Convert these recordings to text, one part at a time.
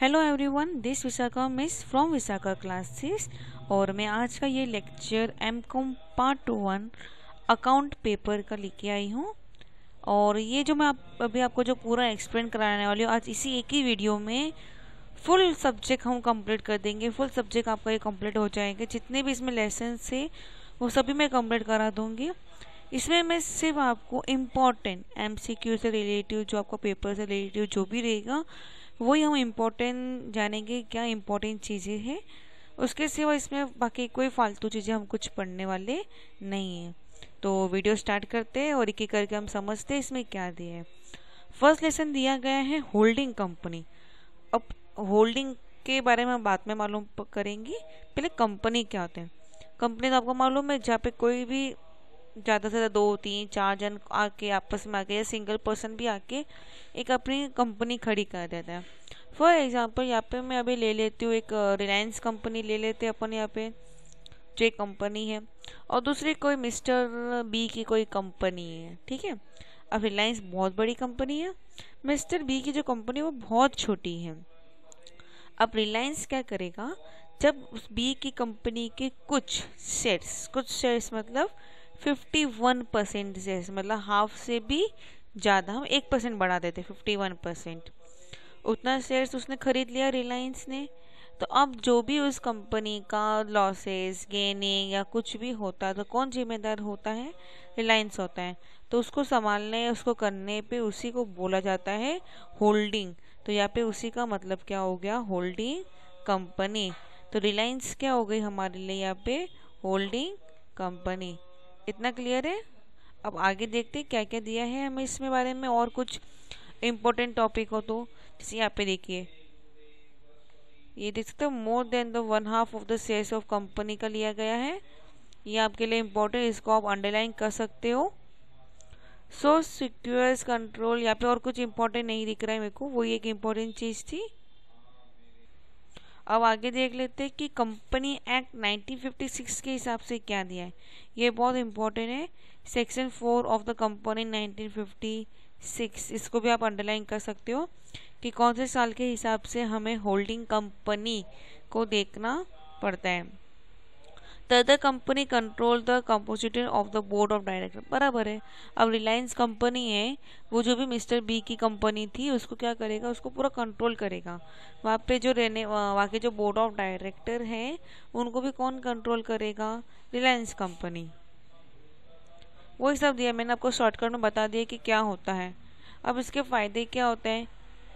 Hello everyone this Vishakha miss from Vishakha classes और मैं आज का ये lecture M com part one account paper का लेके आई हूँ और ये जो मैं आप अभी आपको जो पूरा एक्सप्लेन कराने वाली हूँ आज इसी एक ही वीडियो में फुल सब्जेक्ट हम कंप्लीट कर देंगे फुल सब्जेक्ट आपका ये कम्प्लीट हो जाएंगे जितने भी इसमें लेसन थे वो सभी मैं कंप्लीट करा दूँगी इसमें मैं सिर्फ आपको इम्पॉर्टेंट एम से रिलेटिव जो आपका पेपर से रिलेटिव जो भी रहेगा वही हम इम्पोर्टेंट जानेंगे क्या इम्पोर्टेंट चीज़ें हैं उसके सिवा इसमें बाकी कोई फालतू चीज़ें हम कुछ पढ़ने वाले नहीं हैं तो वीडियो स्टार्ट करते हैं और एक एक करके हम समझते हैं इसमें क्या दिया है फर्स्ट लेसन दिया गया है होल्डिंग कंपनी अब होल्डिंग के बारे में हम में मालूम करेंगे पहले कंपनी क्या होते हैं कंपनी तो आपको मालूम है जहाँ पे कोई भी ज़्यादा से ज़्यादा दो तीन चार जन आके आपस में आके या सिंगल पर्सन भी आके एक अपनी कंपनी खड़ी कर देता है फॉर एग्ज़ाम्पल यहाँ पे मैं अभी ले लेती हूँ एक रिलायंस कंपनी ले लेते अपन यहाँ पे जो एक कंपनी है और दूसरी कोई मिस्टर बी की कोई कंपनी है ठीक है अब रिलायंस बहुत बड़ी कंपनी है मिस्टर बी की जो कंपनी है वो बहुत छोटी है अब रिलायंस क्या करेगा जब उस बी की कंपनी के कुछ शेयर्स कुछ शेयर्स मतलब फिफ्टी वन परसेंट जैसे मतलब हाफ से भी ज़्यादा हम एक परसेंट बढ़ा देते फिफ्टी वन परसेंट उतना शेयर्स उसने ख़रीद लिया रिलायंस ने तो अब जो भी उस कंपनी का लॉसेस गेनिंग या कुछ भी होता है तो कौन जिम्मेदार होता है रिलायंस होता है तो उसको संभालने या उसको करने पे उसी को बोला जाता है होल्डिंग तो यहाँ पे उसी का मतलब क्या हो गया होल्डिंग कंपनी तो रिलायंस क्या हो गई हमारे लिए यहाँ पे होल्डिंग कंपनी इतना क्लियर है अब आगे देखते हैं क्या क्या दिया है हमें इसमें बारे में और कुछ इम्पोर्टेंट टॉपिक हो तो जैसे यहाँ पे देखिए ये देख सकते हो more than the one half of the shares of company का लिया गया है ये आपके लिए इम्पोर्टेंट इसको आप अंडरलाइन कर सकते हो सो सिक्योर्स कंट्रोल यहाँ पे और कुछ इम्पोर्टेंट नहीं दिख रहा है मेरे को वही एक इम्पोर्टेंट चीज़ थी अब आगे देख लेते हैं कि कंपनी एक्ट 1956 के हिसाब से क्या दिया है ये बहुत इंपॉर्टेंट है section four of the company 1956 इसको भी आप अंडरलाइन कर सकते हो कि कौन से साल के हिसाब से हमें होल्डिंग कंपनी को देखना पड़ता है the company control the compositive of the board of director बराबर है अब रिलायंस कंपनी है वो जो भी मिस्टर बी की कंपनी थी उसको क्या करेगा उसको पूरा कंट्रोल करेगा वहाँ पे जो रहने वहाँ के जो बोर्ड ऑफ डायरेक्टर हैं उनको भी कौन कंट्रोल करेगा रिलायंस कंपनी वही सब दिया मैंने आपको शॉर्टकट में बता दिया कि क्या होता है अब इसके फ़ायदे क्या होते हैं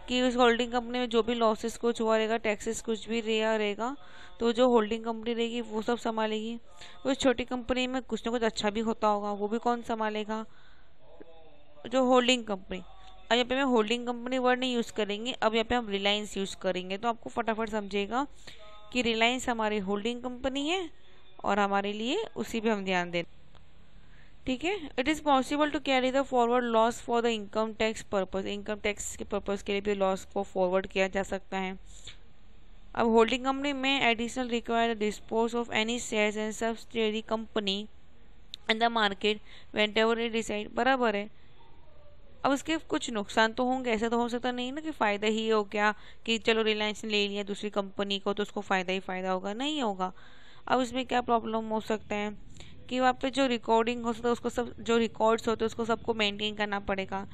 कि उस होल्डिंग कंपनी में जो भी लॉसेस कुछ हुआ रहेगा टैक्सेस कुछ भी रहा रहेगा तो जो होल्डिंग कंपनी रहेगी वो सब संभालेगी उस छोटी कंपनी में कुछ ना कुछ अच्छा भी होता होगा वो भी कौन संभालेगा जो होल्डिंग कंपनी अब यहाँ पे हम होल्डिंग कंपनी वर्ड नहीं यूज़ करेंगे अब यहाँ पे हम रिलायंस यूज़ करेंगे तो आपको फटाफट समझेगा कि रिलायंस हमारी होल्डिंग कंपनी है और हमारे लिए उसी पे हम ध्यान दें ठीक है it is possible to carry the forward loss for the income tax purpose income tax के पर्पज़ के लिए भी लॉस को फॉरवर्ड किया जा सकता है अब होल्डिंग कंपनी में additional require dispose of any share and subsidiary company in the market went ever decide बराबर है अब उसके कुछ नुकसान तो होंगे ऐसा तो हो सकता नहीं ना कि फ़ायदा ही हो गया कि चलो रिलायंस ने ले लिया दूसरी कंपनी को तो उसको फ़ायदा ही फ़ायदा होगा नहीं होगा अब इसमें क्या प्रॉब्लम हो सकते हैं कि वहाँ पे जो रिकॉर्डिंग हो सकता है उसको सब जो रिकॉर्ड्स होते हैं उसको सबको मेंटेन करना पड़ेगा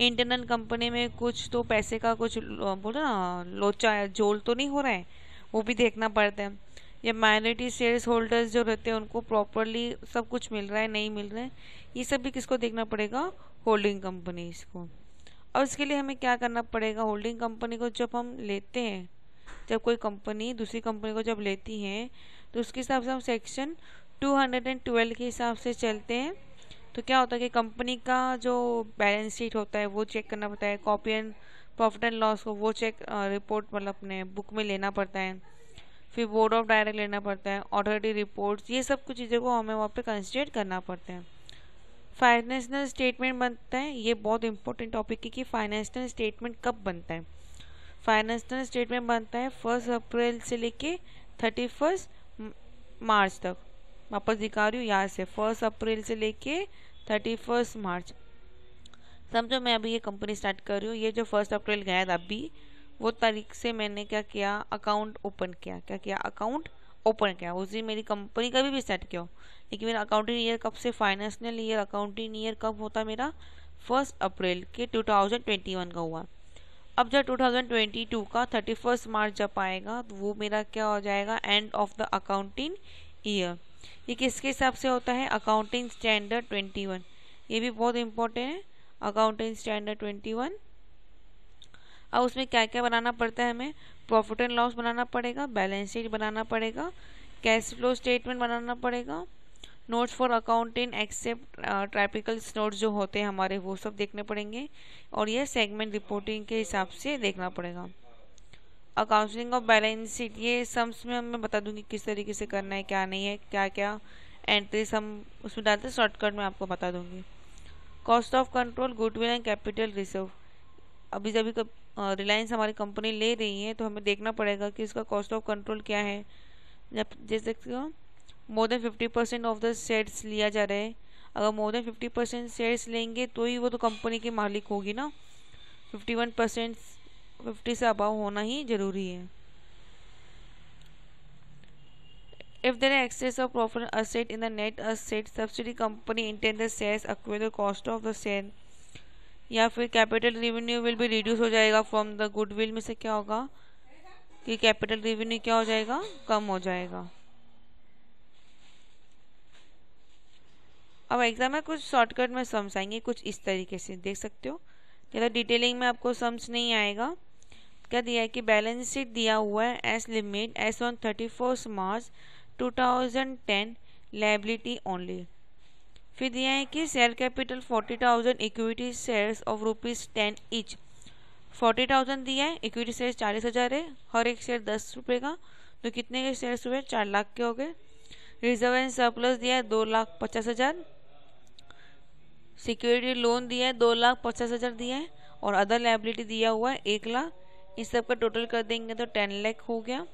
इंटरनल कंपनी में कुछ तो पैसे का कुछ बोलो ना लोचा जोल तो नहीं हो रहा है वो भी देखना पड़ता है या माइनॉरिटी शेयर्स होल्डर्स जो रहते हैं उनको प्रॉपरली सब कुछ मिल रहा है नहीं मिल रहा है ये सब भी किसको देखना पड़ेगा होल्डिंग कंपनीज को और इसके लिए हमें क्या करना पड़ेगा होल्डिंग कंपनी को जब हम लेते हैं जब कोई कंपनी दूसरी कंपनी को जब लेती है तो उसके हिसाब से हम सेक्शन 212 के हिसाब से चलते हैं तो क्या होता है कि कंपनी का जो बैलेंस शीट होता है वो चेक करना पड़ता है copy and profit and loss को वो चेक रिपोर्ट मतलब अपने बुक में लेना पड़ता है फिर बोर्ड ऑफ डायरेक्ट लेना पड़ता है ऑथोरिटी रिपोर्ट्स ये सब कुछ चीज़ों को हमें वहाँ पे कंसिडर करना पड़ता है फाइनेंशियल स्टेटमेंट बनता है ये बहुत इंपॉर्टेंट टॉपिक है कि फाइनेंशियल स्टेटमेंट कब बनता है फाइनेंशियल स्टेटमेंट बनता है फर्स्ट अप्रैल से लेके थर्टी फर्स्ट मार्च तक वापस दिखा रही हूँ यहाँ से फर्स्ट अप्रैल से लेके थर्टी फर्स्ट मार्च समझो मैं अभी ये कंपनी स्टार्ट कर रही हूँ ये जो फर्स्ट अप्रैल गया था अभी वो तारीख से मैंने क्या किया अकाउंट ओपन किया क्या किया अकाउंट ओपन किया उस दिन मेरी कंपनी कभी भी स्टार्ट किया लेकिन मेरा अकाउंटिंग ईयर कब से फाइनेंशियल ईयर अकाउंटिंग ईयर कब होता मेरा फर्स्ट अप्रैल के 2021 का हुआ अब जब 2022 का 31 मार्च जब आएगा तो वो मेरा क्या हो जाएगा end of the accounting year ये किसके हिसाब से होता है अकाउंटिंग स्टैंडर्ड ट्वेंटी वन ये भी बहुत इम्पोर्टेंट है अकाउंटिंग स्टैंडर्ड ट्वेंटी वन अब उसमें क्या क्या बनाना पड़ता है हमें प्रॉफिट एंड लॉस बनाना पड़ेगा बैलेंस शीट बनाना पड़ेगा कैश फ्लो स्टेटमेंट बनाना पड़ेगा notes for accounting except tropicals notes जो होते हैं हमारे वो सब देखने पड़ेंगे और यह सेगमेंट रिपोर्टिंग के हिसाब से देखना पड़ेगा अकाउंटिंग ऑफ बैलेंस शीट ये सम्स में मैं बता दूंगी किस तरीके से करना है क्या नहीं है क्या क्या एंट्री सम उसमें डालते हैं शॉर्टकट में आपको बता दूंगी cost of control goodwill and capital reserve अभी जब रिलायंस हमारी कंपनी ले रही है तो हमें देखना पड़ेगा कि इसका कॉस्ट ऑफ कंट्रोल क्या है जैसे more than fifty percent of the shares लिया जा रहा है अगर more than fifty percent shares लेंगे तो ही वो तो कंपनी के मालिक होगी ना फिफ्टी वन परसेंट 50 से अबाव होना ही ज़रूरी है if there excess of profit asset in the net asset subsidiary company company intend the shares acquire the cost of या फिर कैपिटल रिवेन्यू विल भी रिड्यूस हो जाएगा फ्रॉम द गुडविल में से क्या होगा कि कैपिटल रिवेन्यू क्या हो जाएगा कम हो जाएगा अब एग्जाम में कुछ शॉर्टकट में समझ आएंगे कुछ इस तरीके से देख सकते हो ज़्यादा डिटेलिंग में आपको समझ नहीं आएगा क्या दिया है कि बैलेंस शीट दिया हुआ है S limited S on thirty first March two thousand ten liability only फिर दिया है कि share capital forty thousand equity shares of rupees ten each forty thousand दिया है इक्विटी शेयर चालीस हज़ार है हर एक शेयर दस रुपये का तो कितने के शेयर्स हुए चार लाख के हो गए रिजर्व एंड सरप्लस दिया है दो लाख पचास हज़ार सिक्योरिटी लोन दिया है दो लाख पचास हज़ार दिया है और अदर लाइबिलिटी दिया हुआ है एक लाख इस सब का टोटल कर देंगे तो टेन लैख हो गया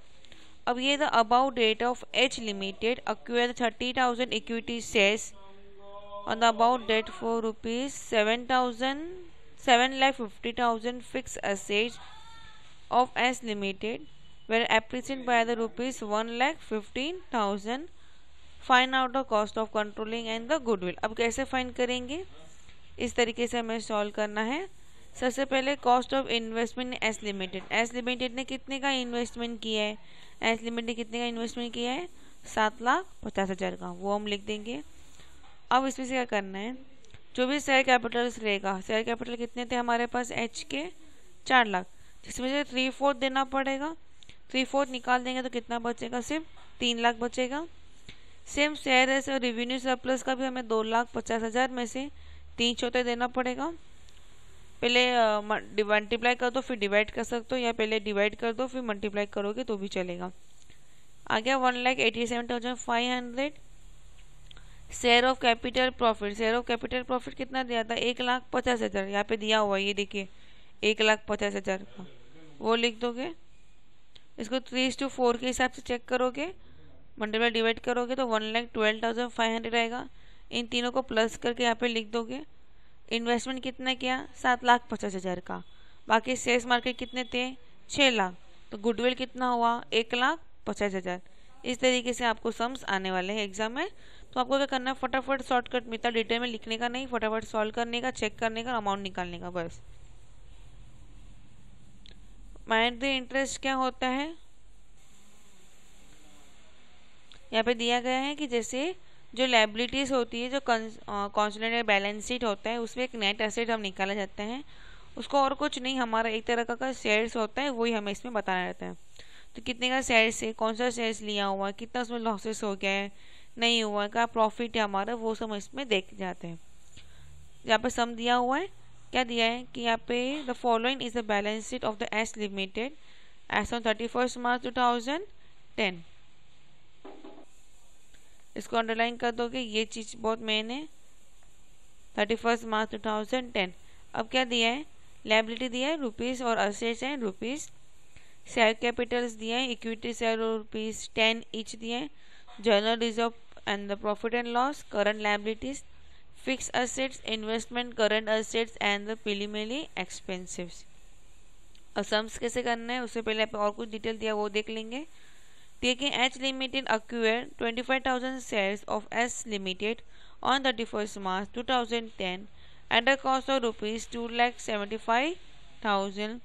अब ये the about date of H limited acquire thirty thousand equity the about date for rupees seven thousand seven lakh fifty thousand fixed असेज of H limited were were by the rupees one lakh fifteen thousand find out the cost of controlling and the goodwill अब कैसे fine करेंगे इस तरीके से हमें solve करना है सबसे पहले cost of investment S limited S limited ने कितने का इन्वेस्टमेंट किया है एस लिमिटेड ने कितने का इन्वेस्टमेंट किया है सात लाख पचास हज़ार का वो हम लिख देंगे अब इसमें से क्या करना है जो भी शेयर कैपिटल रहेगा शेयर कैपिटल कितने थे हमारे पास एच के चार लाख जिसमें से थ्री फोर्थ देना पड़ेगा थ्री फोर्थ निकाल देंगे तो कितना बचेगा सिर्फ तीन लाख बचेगा सेम शेयर है और रेवेन्यू सरप्लस का भी हमें दो लाख पचास हज़ार में से तीन चौथे देना पड़ेगा पहले मल्टीप्लाई कर दो फिर डिवाइड कर सकते हो या पहले डिवाइड कर दो फिर मल्टीप्लाई करोगे तो भी चलेगा आ गया one lakh eighty seven thousand five hundred share of capital profit share of capital profit कितना दिया था एक लाख पचास हज़ार यहाँ पे दिया हुआ ये देखिए एक लाख पचास हज़ार का वो लिख दोगे इसको थ्री टू फोर के हिसाब से चेक करोगे मल्टीप्लाई डिवाइड करोगे तो one lakh twelve thousand five hundred आएगा इन तीनों को प्लस करके यहाँ पे लिख दोगे इन्वेस्टमेंट कितना किया सात लाख पचास हज़ार का बाकी शेयर मार्केट कितने थे छः लाख तो गुडविल कितना हुआ एक लाख पचास हज़ार इस तरीके से आपको सम्स आने वाले हैं एग्जाम में तो आपको क्या करना है फटाफट शॉर्टकट मित्र डिटेल में लिखने का नहीं फटाफट सॉल्व करने का चेक करने का अमाउंट निकालने का बस माइंड द इंटरेस्ट क्या होता है यहाँ पे दिया गया है कि जैसे जो लाइबिलिटीज़ होती है जो कॉन्सोलिडेटेड बैलेंस शीट होता है उसमें एक नेट एसेट हम निकाला जाता है उसको और कुछ नहीं हमारा एक तरह का शेयर्स होता है वही हमें इसमें बताना रहता है तो कितने का शेयर्स है कौन सा शेयर्स लिया हुआ है कितना उसमें लॉसेस हो गया है नहीं हुआ है क्या प्रॉफिट है हमारा वो सब इसमें देख जाते हैं यहाँ पे सम दिया हुआ है क्या दिया है कि यहाँ पे the following is the balance sheet of the S limited S on thirty first March two thousand ten इसको अंडरलाइन कर दोगे ये चीज़ बहुत मेन है thirty first March two thousand ten अब क्या दिया है लाइबिलिटी दिया है रुपीज़ और असेट्स हैं रुपीज़ शेयर कैपिटल्स दिए हैं इक्विटी शेयर और रुपीज़ टेन ईच दिए हैं general reserve and the profit and loss current liabilities fixed assets investment current assets and the preliminary expenses और सम्स कैसे करना है उससे पहले आप और कुछ डिटेल दिया वो देख लेंगे taking H Limited acquired 25,000 shares of S Limited on 31 March 2010 at a cost of rupees 2 lakh 2,75,000.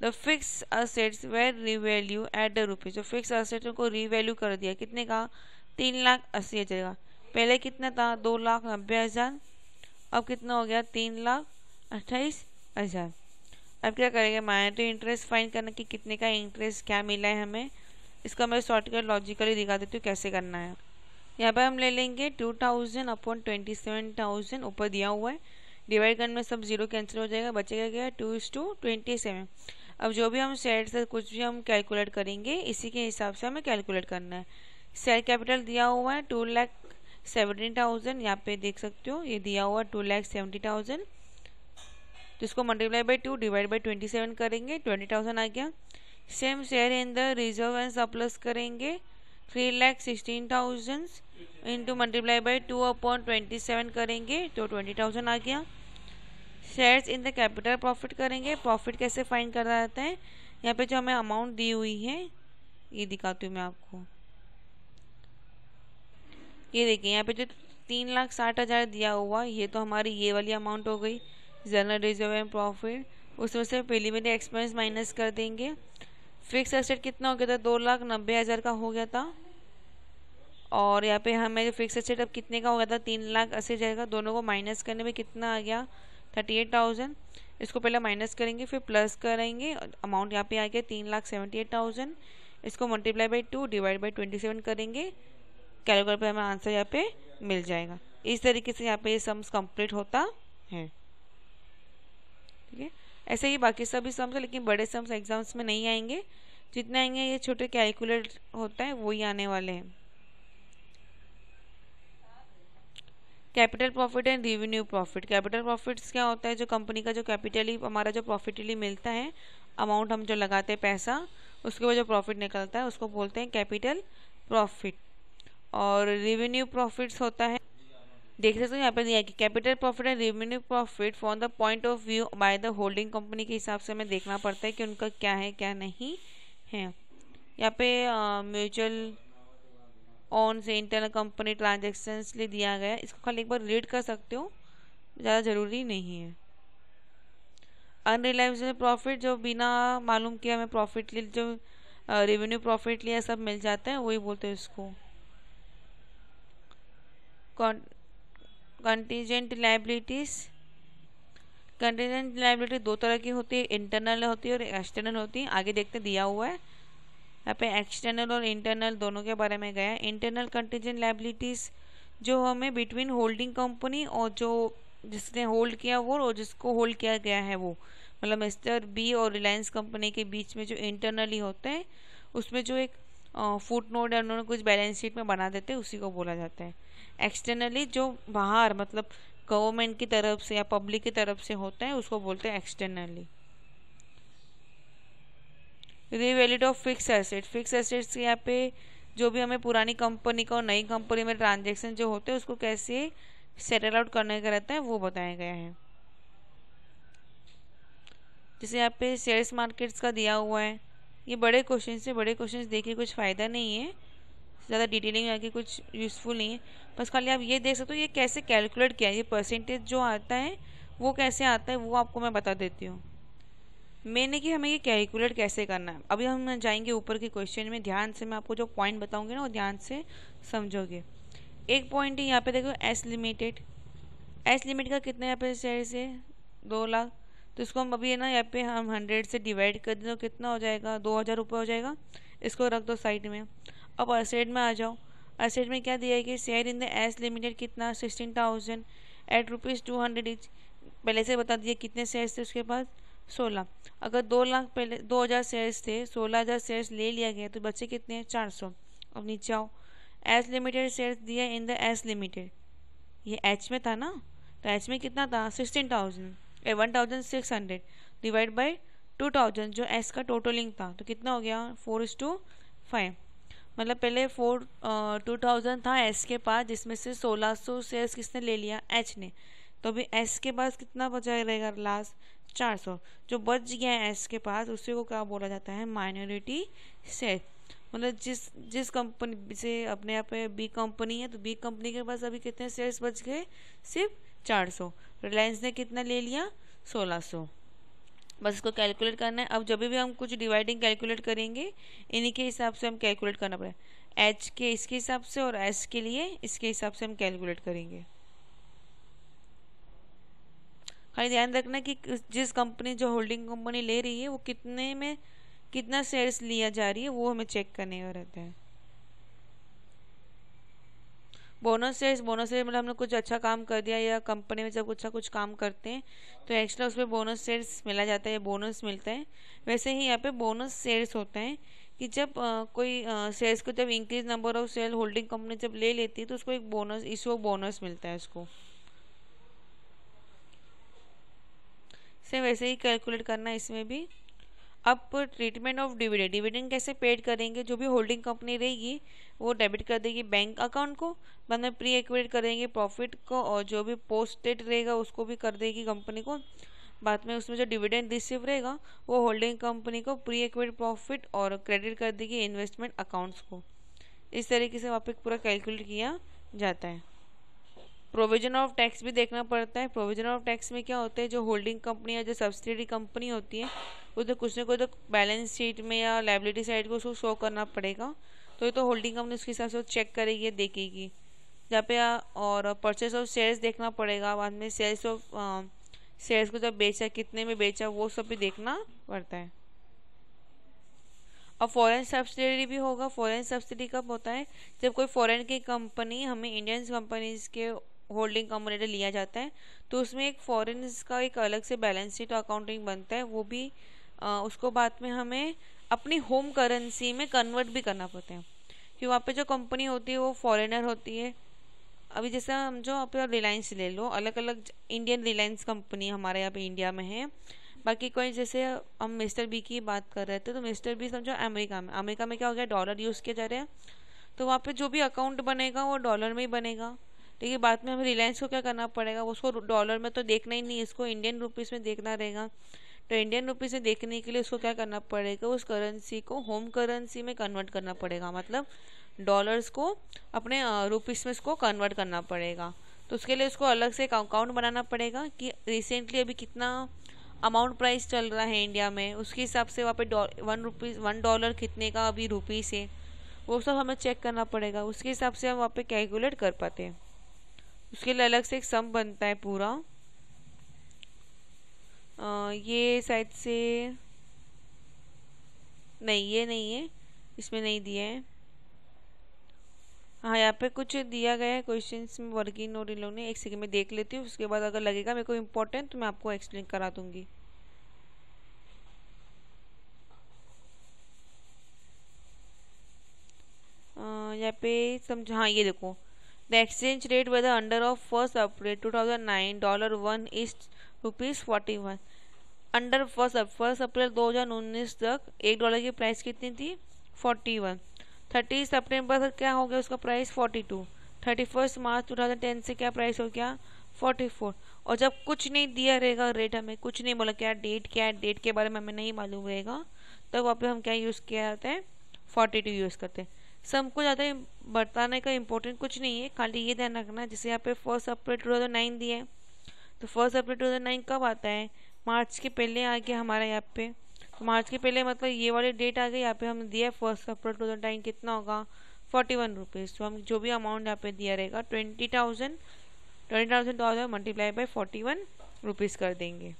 The fixed assets were revalued at the rupees. So fixed assets को revalue कर दिया कितने का तीन लाख अस्सी हज़ार का पहले कितना था दो लाख नब्बे हज़ार अब कितना हो गया तीन लाख अट्ठाईस हज़ार अब क्या करेंगे माइनर तो इंटरेस्ट फाइन करना कि कितने का इंटरेस्ट क्या मिला है हमें इसका मैं शॉर्टकट लॉजिकली दिखा देती हूँ कैसे करना है यहाँ पर हम ले लेंगे two thousand upon twenty seven thousand ऊपर दिया हुआ है डिवाइड करने में सब जीरो कैंसिल हो जाएगा बचेगा क्या two is to twenty seven अब जो भी हम सेट से कुछ भी हम कैलकुलेट करेंगे इसी के हिसाब से हमें कैलकुलेट करना है सेल कैपिटल दिया हुआ है टू लैख सेवेंटी थाउजेंड यहाँ पे देख सकते हो ये दिया हुआ टू लैख सेवेंटी थाउजेंड तो इसको multiply by two divide by twenty seven करेंगे ट्वेंटी थाउजेंड आ गया same share in the reserve and surplus करेंगे three lakh sixteen thousand into multiply by two upon twenty seven करेंगे तो ट्वेंटी थाउजेंड आ गया shares in the capital profit करेंगे profit कैसे फाइन करा जाता है यहाँ पे जो हमें अमाउंट दी हुई है ये दिखाती हूँ मैं आपको ये देखिए यहाँ पे जो तीन लाख साठ हज़ार दिया हुआ ये तो हमारी ये वाली अमाउंट हो गई जनरल रिजर्व एंड प्रॉफिट उसमें से पहली मेरी एक्सपेंस माइनस कर देंगे फिक्स एसेट कितना हो गया था दो लाख नब्बे हज़ार का हो गया था और यहाँ पे हमें जो फिक्स एसेट अब कितने का हो गया था तीन लाख अस्सी हज़ार का दोनों को माइनस करने में कितना आ गया थर्टी एट थाउजेंड इसको पहले माइनस करेंगे फिर प्लस करेंगे अमाउंट यहाँ पे आ गया तीन लाख सेवेंटी एट थाउजेंड इसको multiply by two divide by twenty seven करेंगे कैलकुलेटर पर हमें आंसर यहाँ पे मिल जाएगा इस तरीके से यहाँ पे ये सम्स कंप्लीट होता है ठीक है ऐसे ही बाकी सभी सम्स लेकिन बड़े सम्स एग्जाम्स में नहीं आएंगे जितने आएंगे ये छोटे कैलकुलेट होता है वही आने वाले हैं capital profit and revenue profit capital profits क्या होता है जो कंपनी का जो कैपिटली हमारा जो प्रॉफिटली मिलता है अमाउंट हम जो लगाते हैं पैसा उसके बाद जो प्रॉफिट निकलता है उसको बोलते हैं कैपिटल प्रॉफिट और रिवेन्यू प्रॉफिट्स होता है देख सकते हो यहाँ पर दिया कि capital profit and revenue profit from the point of view by the holding company के हिसाब से हमें देखना पड़ता है कि उनका क्या है क्या नहीं है यहाँ पे म्यूचुअल ऑन से इंटरनल कंपनी ट्रांजेक्शन्स लिए दिया गया है इसको खाली एक बार रीड कर सकते हो ज़्यादा ज़रूरी नहीं है अनरिलाइबल प्रॉफिट जो बिना मालूम किया हमें प्रॉफिट लिए जो रेवेन्यू प्रॉफिट लिया सब मिल जाता है वही बोलते हैं इसको कंटीजेंट लाइबिलिटीज़ कंटीजेंट लाइबिलिटी दो तरह की होती है इंटरनल होती है और एक्सटर्नल होती है आगे देखते दिया हुआ है यहाँ पे एक्सटर्नल और इंटरनल दोनों के बारे में गया इंटरनल कंटीजेंट लाइबिलिटीज़ जो हमें बिटवीन होल्डिंग कंपनी और जो जिसने होल्ड किया वो और जिसको होल्ड किया गया है वो मतलब मिस्टर बी और रिलायंस कंपनी के बीच में जो इंटरनली होते हैं उसमें जो एक फुट नोट है उन्होंने कुछ बैलेंस शीट में बना देते हैं उसी को बोला जाता है एक्सटर्नली जो बाहर मतलब गवर्नमेंट की तरफ से या पब्लिक की तरफ से होता है उसको बोलते हैं externally revalued of fixed asset fixed assets यहाँ पे जो भी हमें पुरानी कंपनी का और नई कंपनी में ट्रांजेक्शन जो होते हैं उसको कैसे सेटल आउट करने का रहता है वो बताया गया है जैसे यहाँ पे शेयर्स मार्केट्स का दिया हुआ है ये बड़े क्वेश्चन से बड़े क्वेश्चन देखिए कुछ फ़ायदा नहीं है ज़्यादा डिटेलिंग आगे कुछ यूज़फुल नहीं है बस खाली आप ये देख सकते हो ये कैसे कैलकुलेट किया है ये परसेंटेज जो आता है वो कैसे आता है वो आपको मैं बता देती हूँ मैंने कि हमें ये कैलकुलेट कैसे करना है अभी हम जाएंगे ऊपर के क्वेश्चन में ध्यान से मैं आपको जो पॉइंट बताऊँगी ना वो ध्यान से समझोगे एक पॉइंट है यहाँ पे देखो एस लिमिटेड एस लिमिट का कितना यहाँ पे शेयर से दो लाख तो इसको हम अभी है ना यहाँ पे हम हंड्रेड से डिवाइड कर दें तो कितना हो जाएगा दो हज़ार रुपये हो जाएगा इसको रख दो साइड में अब असेट में आ जाओ असेट में क्या दिया है कि share in the S limited कितना sixteen thousand eight rupees two hundred each पहले से बता दिया कितने शेयर्स थे उसके पास सोलह अगर दो लाख पहले दो हज़ार शेयर्स थे सोलह हज़ार शेयर्स ले लिया गया तो बच्चे कितने हैं चार सौ अब नीचे आओ एस लिमिटेड शेयर्स दिया इन द एस लिमिटेड ये एच में था ना तो एच में कितना था sixteen thousand a one thousand six hundred divide by two thousand जो एस का टोटलिंग था तो कितना हो गया फोर इज टू फाइव मतलब पहले फोर टू थाउजेंड था एस के पास जिसमें से सोलह सौ शेयर्स किसने ले लिया एच ने तो अभी एस के पास कितना बचा रहेगा लास्ट चार सौ जो बच गया है एस के पास उसी को क्या बोला जाता है माइनॉरिटी शेयर मतलब जिस जिस कंपनी से अपने यहाँ पे बी कंपनी है तो बी कंपनी के पास अभी कितने शेयर्स बच गए सिर्फ चार सौ रिलायंस ने कितना ले लिया सोलह सौ बस इसको कैलकुलेट करना है अब जब भी हम कुछ डिवाइडिंग कैलकुलेट करेंगे इन्हीं के हिसाब से हम कैलकुलेट करना पड़ेगा एच के इसके हिसाब से और एस के लिए इसके हिसाब से हम कैलकुलेट करेंगे खाली ध्यान रखना कि जिस कंपनी जो होल्डिंग कंपनी ले रही है वो कितने में कितना शेयर्स लिया जा रही है वो हमें चेक करने का रहता है बोनस है इस बोनस से मतलब हमने कुछ अच्छा काम कर दिया या कंपनी में जब अच्छा कुछ काम करते हैं तो एक्स्ट्रा उस पर बोनस शेयर्स मिला जाता है या बोनस मिलता है वैसे ही यहाँ पे बोनस शेयर्स होते हैं कि जब आ, कोई शेयर्स को जब increase number of share holding company जब ले लेती है तो उसको एक बोनस इशू ऑफ बोनस मिलता है उसको से वैसे ही कैलकुलेट करना इसमें भी अब ट्रीटमेंट ऑफ डिविडेंड डिविडेंड कैसे पेड करेंगे जो भी होल्डिंग कंपनी रहेगी वो डेबिट कर देगी बैंक अकाउंट को बाद में प्री एक्ट करेंगे प्रॉफिट को और जो भी पोस्टेड रहेगा उसको भी कर देगी कंपनी को बाद में उसमें जो डिविडेंड रिसीव रहेगा वो होल्डिंग कंपनी को प्री एक्ट प्रॉफिट और क्रेडिट कर देगी इन्वेस्टमेंट अकाउंट्स को इस तरीके से वहाँ पे पूरा कैलकुलेट किया जाता है प्रोविजन ऑफ टैक्स भी देखना पड़ता है प्रोविजन ऑफ टैक्स में क्या होता है जो होल्डिंग कंपनी या जो सब्सिडी कंपनी होती है उसे कुछ ना कुछ तो बैलेंस शीट में या लाइबिलिटी साइड को उसको शो करना पड़ेगा तो ये तो होल्डिंग कंपनी उसके हिसाब से चेक करेगी देखेगी जहाँ पे और परचेस ऑफ शेयर्स देखना पड़ेगा बाद में सेल्स ऑफ शेयर्स को जब बेचा कितने में बेचा वो सब भी देखना पड़ता है और फॉरेन सब्सिडी भी होगा फॉरेन सब्सिडी कब होता है जब कोई फॉरेन की कंपनी हमें इंडियन कंपनीज के होल्डिंग कंपोनेटर लिया जाता है तो उसमें एक फॉरेन का एक अलग से बैलेंस शीट अकाउंटिंग बनता है वो भी आ, उसको बाद में हमें अपनी होम करेंसी में कन्वर्ट भी करना पड़ता है कि वहाँ पे जो कंपनी होती है वो फॉरेनर होती है अभी जैसे हम जो आप रिलायंस ले लो अलग अलग इंडियन रिलायंस कंपनी हमारे यहाँ पे इंडिया में है बाकी कोई जैसे हम मिस्टर बी की बात कर रहे थे तो मिस्टर बी समझो अमेरिका में अमेरिका में क्या हो गया डॉलर यूज़ किया जा रहा है तो वहाँ पे जो भी अकाउंट बनेगा वो डॉलर में ही बनेगा लेकिन बाद में हमें रिलायंस को क्या करना पड़ेगा उसको डॉलर में तो देखना ही नहीं इसको इंडियन रुपीज़ में देखना रहेगा तो इंडियन रुपीज़ में देखने के लिए उसको क्या करना पड़ेगा उस करेंसी को होम करेंसी में कन्वर्ट करना पड़ेगा मतलब डॉलर्स को अपने रुपीज़ में इसको कन्वर्ट करना पड़ेगा तो उसके लिए उसको अलग से एक अकाउंट बनाना पड़ेगा कि रिसेंटली अभी कितना अमाउंट प्राइस चल रहा है इंडिया में उसके हिसाब से वहाँ पे वन रुपीज़ वन डॉलर कितने का अभी रुपीज़ है वो सब हमें चेक करना पड़ेगा उसके हिसाब से हम वहाँ पे कैलकुलेट कर पाते हैं उसके लिए अलग से एक सम बनता है पूरा आ, ये शायद से नहीं ये नहीं है इसमें नहीं दिया है हाँ यहाँ पे कुछ दिया गया है क्वेश्चन में वर्किंग और इन लोगों ने एक सेकेंड में देख लेती हूँ उसके बाद अगर लगेगा मेरे को इम्पोर्टेंट तो मैं आपको एक्सप्लेन करा दूँगी यहाँ पे समझ हाँ ये देखो The exchange rate was under of first April 2009 dollar one is rupees 41 under first first April उन्नीस तक एक डॉलर की प्राइस कितनी थी वन थर्टी सेप्टेम्बर तक क्या हो गया उसका price to thirty first March 2010 से क्या प्राइस हो गया फोर और जब कुछ नहीं दिया रहेगा रेट हमें कुछ नहीं बोला क्या डेट क्या है डेट के बारे में हमें नहीं मालूम रहेगा तब तो वहाँ पे हम क्या यूज़ किया जाता है टू यूज़ करते हैं सम को ज़्यादा बताने का इम्पोर्टेंट कुछ नहीं है खाली ये ध्यान रखना है जैसे यहाँ पे first April two thousand nine दिया है तो first April two thousand nine कब आता है मार्च के पहले आ गया हमारा यहाँ पे तो मार्च के पहले मतलब ये वाले डेट आ गए यहाँ पे हमने दिया है first April two thousand nine कितना होगा फोर्टी वन रुपीज़ तो हम जो भी अमाउंट यहाँ पे दिया रहेगा twenty thousand twenty thousand dollar multiply by forty one rupees कर देंगे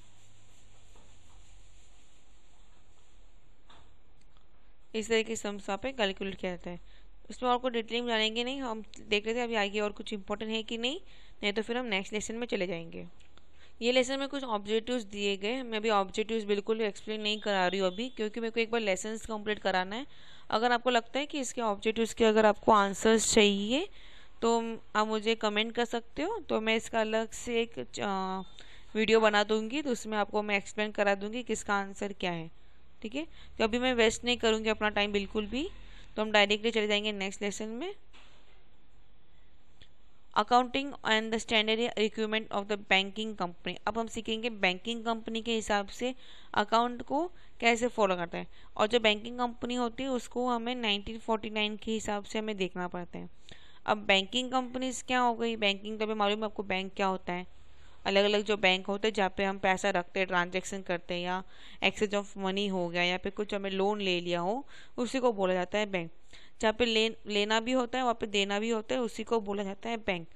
इस तरीके से हम यहाँ पे कैलकुलेट किया जाता है उसमें और कोई डिटेल में जानेंगे नहीं हम देख रहे थे अभी आगे और कुछ इंपॉर्टेंट है कि नहीं नहीं तो फिर हम नेक्स्ट लेसन में चले जाएंगे ये लेसन में कुछ ऑब्जेक्टिव्स दिए गए मैं अभी ऑब्जेक्टिव्स बिल्कुल एक्सप्लेन नहीं करा रही हूँ अभी क्योंकि मेरे को एक बार लेसन कंप्लीट कराना है अगर आपको लगता है कि इसके ऑब्जेक्टिव्स के अगर आपको आंसर्स चाहिए तो आप मुझे कमेंट कर सकते हो तो मैं इसका अलग से एक वीडियो बना दूंगी तो उसमें आपको मैं एक्सप्लेन करा दूंगी कि इसका आंसर क्या है ठीक है तो अभी मैं वेस्ट नहीं करूँगी अपना टाइम बिल्कुल भी तो हम डायरेक्टली चले जाएंगे नेक्स्ट लेसन में accounting and the standard requirement of the banking company अब हम सीखेंगे बैंकिंग कंपनी के हिसाब से अकाउंट को कैसे फॉलो करता है और जो बैंकिंग कंपनी होती है उसको हमें 1949 के हिसाब से हमें देखना पड़ता है अब बैंकिंग कंपनीज क्या हो गई बैंकिंग तो हमें मालूम है आपको बैंक क्या होता है अलग अलग जो बैंक होते हैं जहाँ पे हम पैसा रखते हैं ट्रांजेक्शन करते हैं या एक्सचेंज ऑफ मनी हो गया या फिर कुछ हमें लोन ले लिया हो उसी को बोला जाता है बैंक जहाँ पे ले लेना भी होता है वहाँ पे देना भी होता है उसी को बोला जाता है बैंक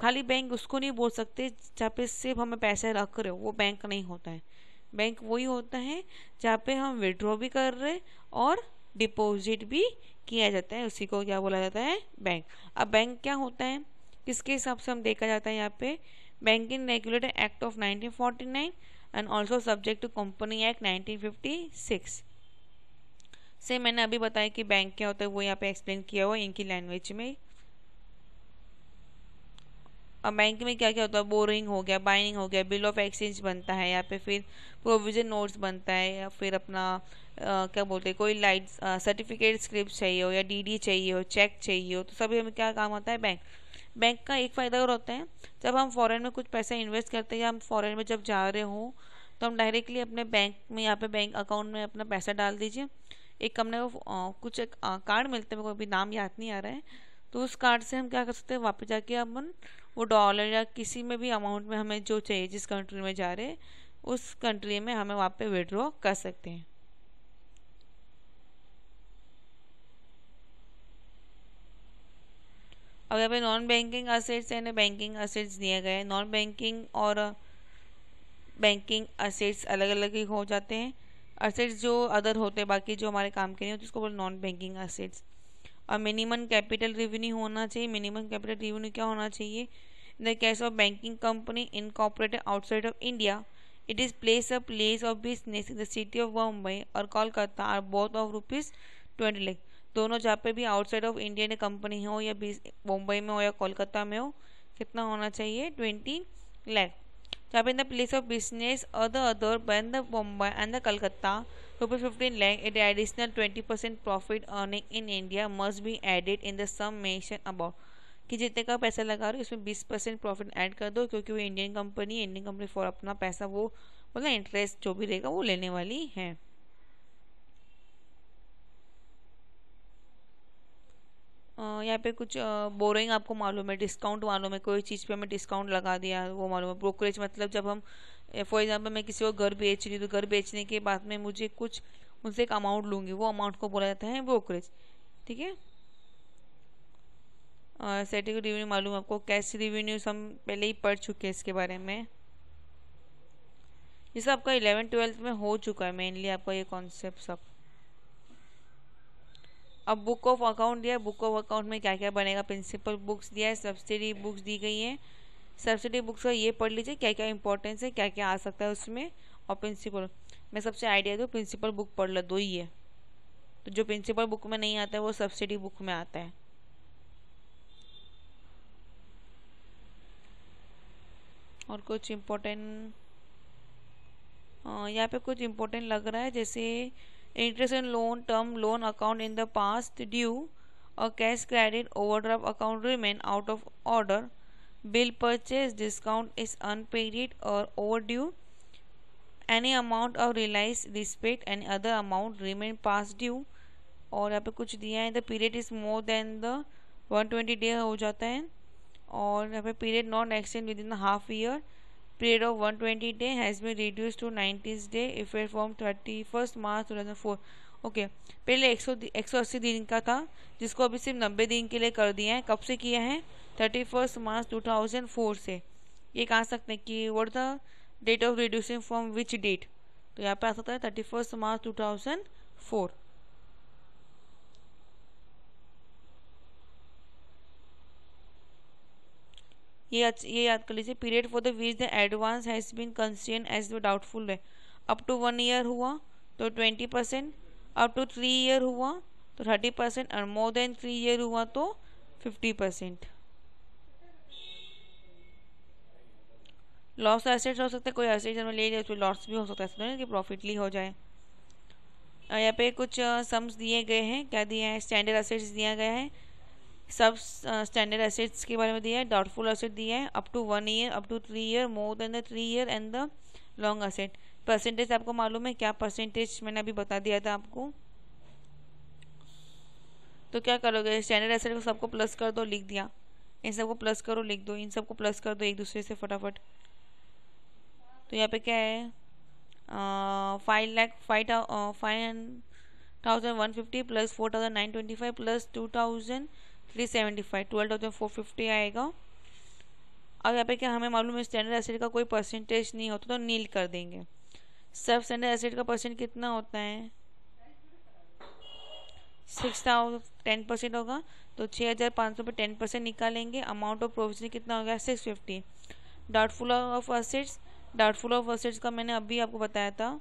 खाली बैंक उसको नहीं बोल सकते जहाँ पे सिर्फ हमें पैसे रख रहे हो वो बैंक नहीं होता है बैंक वही होता है जहाँ पे हम विड्रॉ भी कर रहे और डिपॉजिट भी किया जाता है उसी को क्या बोला जाता है बैंक अब बैंक क्या होता है किसके हिसाब से हम देखा जाता है यहाँ पे Banking Regulator Act of 1949 and also subject to Company Act 1956 से मैंने अभी बताया कि बैंक क्या होता है वो यहाँ पे एक्सप्लेन किया हुआ इनकी लैंग्वेज में और बैंक में क्या क्या होता है बोरिंग हो गया बाइनिंग हो गया बिल ऑफ एक्सचेंज बनता है या पे फिर प्रोविजन नोट्स बनता है या फिर अपना आ, क्या बोलते हैं कोई लाइट सर्टिफिकेट स्क्रिप्ट चाहिए हो या डीडी चाहिए हो चेक चाहिए हो तो सभी हमें क्या काम आता है बैंक बैंक का एक फ़ायदा और होता है जब हम फॉरेन में कुछ पैसा इन्वेस्ट करते हैं या हम फॉरेन में जब जा रहे हों तो हम डायरेक्टली अपने बैंक में यहाँ पे बैंक अकाउंट में अपना पैसा डाल दीजिए एक हमने कुछ एक कार्ड मिलते हैं मेरे अभी नाम याद नहीं आ रहा है तो उस कार्ड से हम क्या कर सकते हैं वापस जाके अपन वो डॉलर या किसी में भी अमाउंट में हमें जो चाहिए जिस कंट्री में जा रहे उस कंट्री में हमें वहाँ पे विड्रॉ कर सकते हैं अब यहाँ पे non banking assets and banking assets दिए गए हैं नॉन बैंकिंग और बैंकिंग असेट्स अलग अलग ही हो जाते हैं असेट्स जो अदर होते हैं बाकी जो हमारे काम के नहीं होते उसको बोलते नॉन बैंकिंग असेट्स और मिनिमम कैपिटल रिवेन्यू होना चाहिए मिनिमम कैपिटल रिवेन्यू क्या होना चाहिए in the case of banking company in outside of India it is place a place of business in the city of Mumbai और Kolkata are both of rupees twenty lakh दोनों जहाँ पे भी आउटसाइड ऑफ इंडिया ने company हो या मुंबई में हो या कोलकाता में हो कितना होना चाहिए ट्वेंटी लैख जहाँ पे in the place of business other other than the Mumbai and the Calcutta rupees fifteen lakh it additional twenty percent profit earning in India must be added in the sum mention about कि जितने का पैसा लगा रहे हो इसमें बीस परसेंट प्रॉफिट ऐड कर दो क्योंकि वो Indian company Indian company for अपना पैसा वो मतलब इंटरेस्ट जो भी रहेगा वो लेने वाली है यहाँ पे कुछ बोरिंग आपको मालूम है डिस्काउंट मालूम है कोई चीज़ पे हमें डिस्काउंट लगा दिया वो मालूम है ब्रोकरेज मतलब जब हम फॉर एग्जांपल मैं किसी को घर बेच रही हूँ तो घर बेचने के बाद में मुझे कुछ उनसे एक अमाउंट लूँगी वो अमाउंट को बोला जाता है ब्रोकरेज ठीक है सेटिंग रिवेन्यू मालूम आपको कैश रिवेन्यू हम पहले ही पढ़ चुके हैं इसके बारे में ये सब आपका इलेवन ट्वेल्थ में हो चुका है मेनली आपका ये कॉन्सेप्ट सब अब बुक ऑफ अकाउंट दिया है बुक ऑफ अकाउंट में क्या क्या बनेगा प्रिंसिपल बुक्स दिया है सब्सिडी बुक्स दी गई हैं सब्सिडी बुक्स का ये पढ़ लीजिए क्या क्या इंपॉर्टेंस है क्या क्या आ सकता है उसमें और प्रिंसिपल मैं सबसे आइडिया दूँ प्रिंसिपल बुक पढ़ लो दो ही है तो जो प्रिंसिपल बुक में नहीं आता है वो सब्सिडी बुक में आता है और कुछ इम्पोर्टेंट हाँ, यहाँ पे कुछ इम्पोर्टेंट लग रहा है जैसे interest and loan term loan account in the past due or cash credit overdraft account remain out of order bill purchase discount is unpaid it or overdue any amount of realized respect and other amount remain past due और यहाँ पे कुछ दिया है the period is more than the 120 day हो जाता है और यहाँ पे period not extend within half year period of 120 day has been reduced to 90 day effect from first March 2004 okay okay. एक 100 180 दिन का था जिसको अभी सिर्फ 90 दिन के लिए कर दिया है कब से किया है फर्स्ट मार्च 2004 से ये कहा सकते हैं कि what the date of reducing from which date तो यहाँ पे आ सकता है thirty first March two thousand four ये ये याद कर लीजिए period for the which the advance has been considered as the doubtful है अप टू वन ईयर हुआ तो twenty percent up to three year हुआ तो थर्टी परसेंट और मोर देन थ्री ईयर हुआ तो फिफ्टी परसेंट लॉस एसेट्स हो सकते हैं कोई एसेट जब ले जाए उसमें तो लॉस भी हो सकता है ना तो नहीं कि प्रॉफिटली हो जाए यहाँ पे कुछ सम्स दिए गए हैं क्या दिए हैं स्टैंडर्ड एसेट्स दिया गया है सब स्टैंडर्ड एसेट्स के बारे में दिया है डाउटफुल एसेट दिया है up to one year up to three year more than the three year and the long asset percentage आपको मालूम है क्या परसेंटेज मैंने अभी बता दिया था आपको तो क्या करोगे स्टैंडर्ड एसेट को सबको प्लस कर दो लिख दिया इन सबको प्लस करो लिख दो इन सबको प्लस कर दो एक दूसरे से फटाफट तो यहाँ पे क्या है five lakh five five thousand one fifty plus four thousand nine twenty five plus two thousand three seventy five twelve thousand four fifty आएगा और यहाँ पे क्या हमें मालूम है स्टैंडर्ड एसिड का कोई परसेंटेज नहीं होता तो नील कर देंगे सेल्फ स्टैंडर्ड एसिड का परसेंट कितना होता है सिक्स थाउजेंड टेन परसेंट होगा तो छः हज़ार पाँच सौ पर टेन परसेंट निकालेंगे अमाउंट ऑफ प्रोविजन कितना हो गया six fifty doubtful of assets doubtful of assets का मैंने अभी आपको बताया था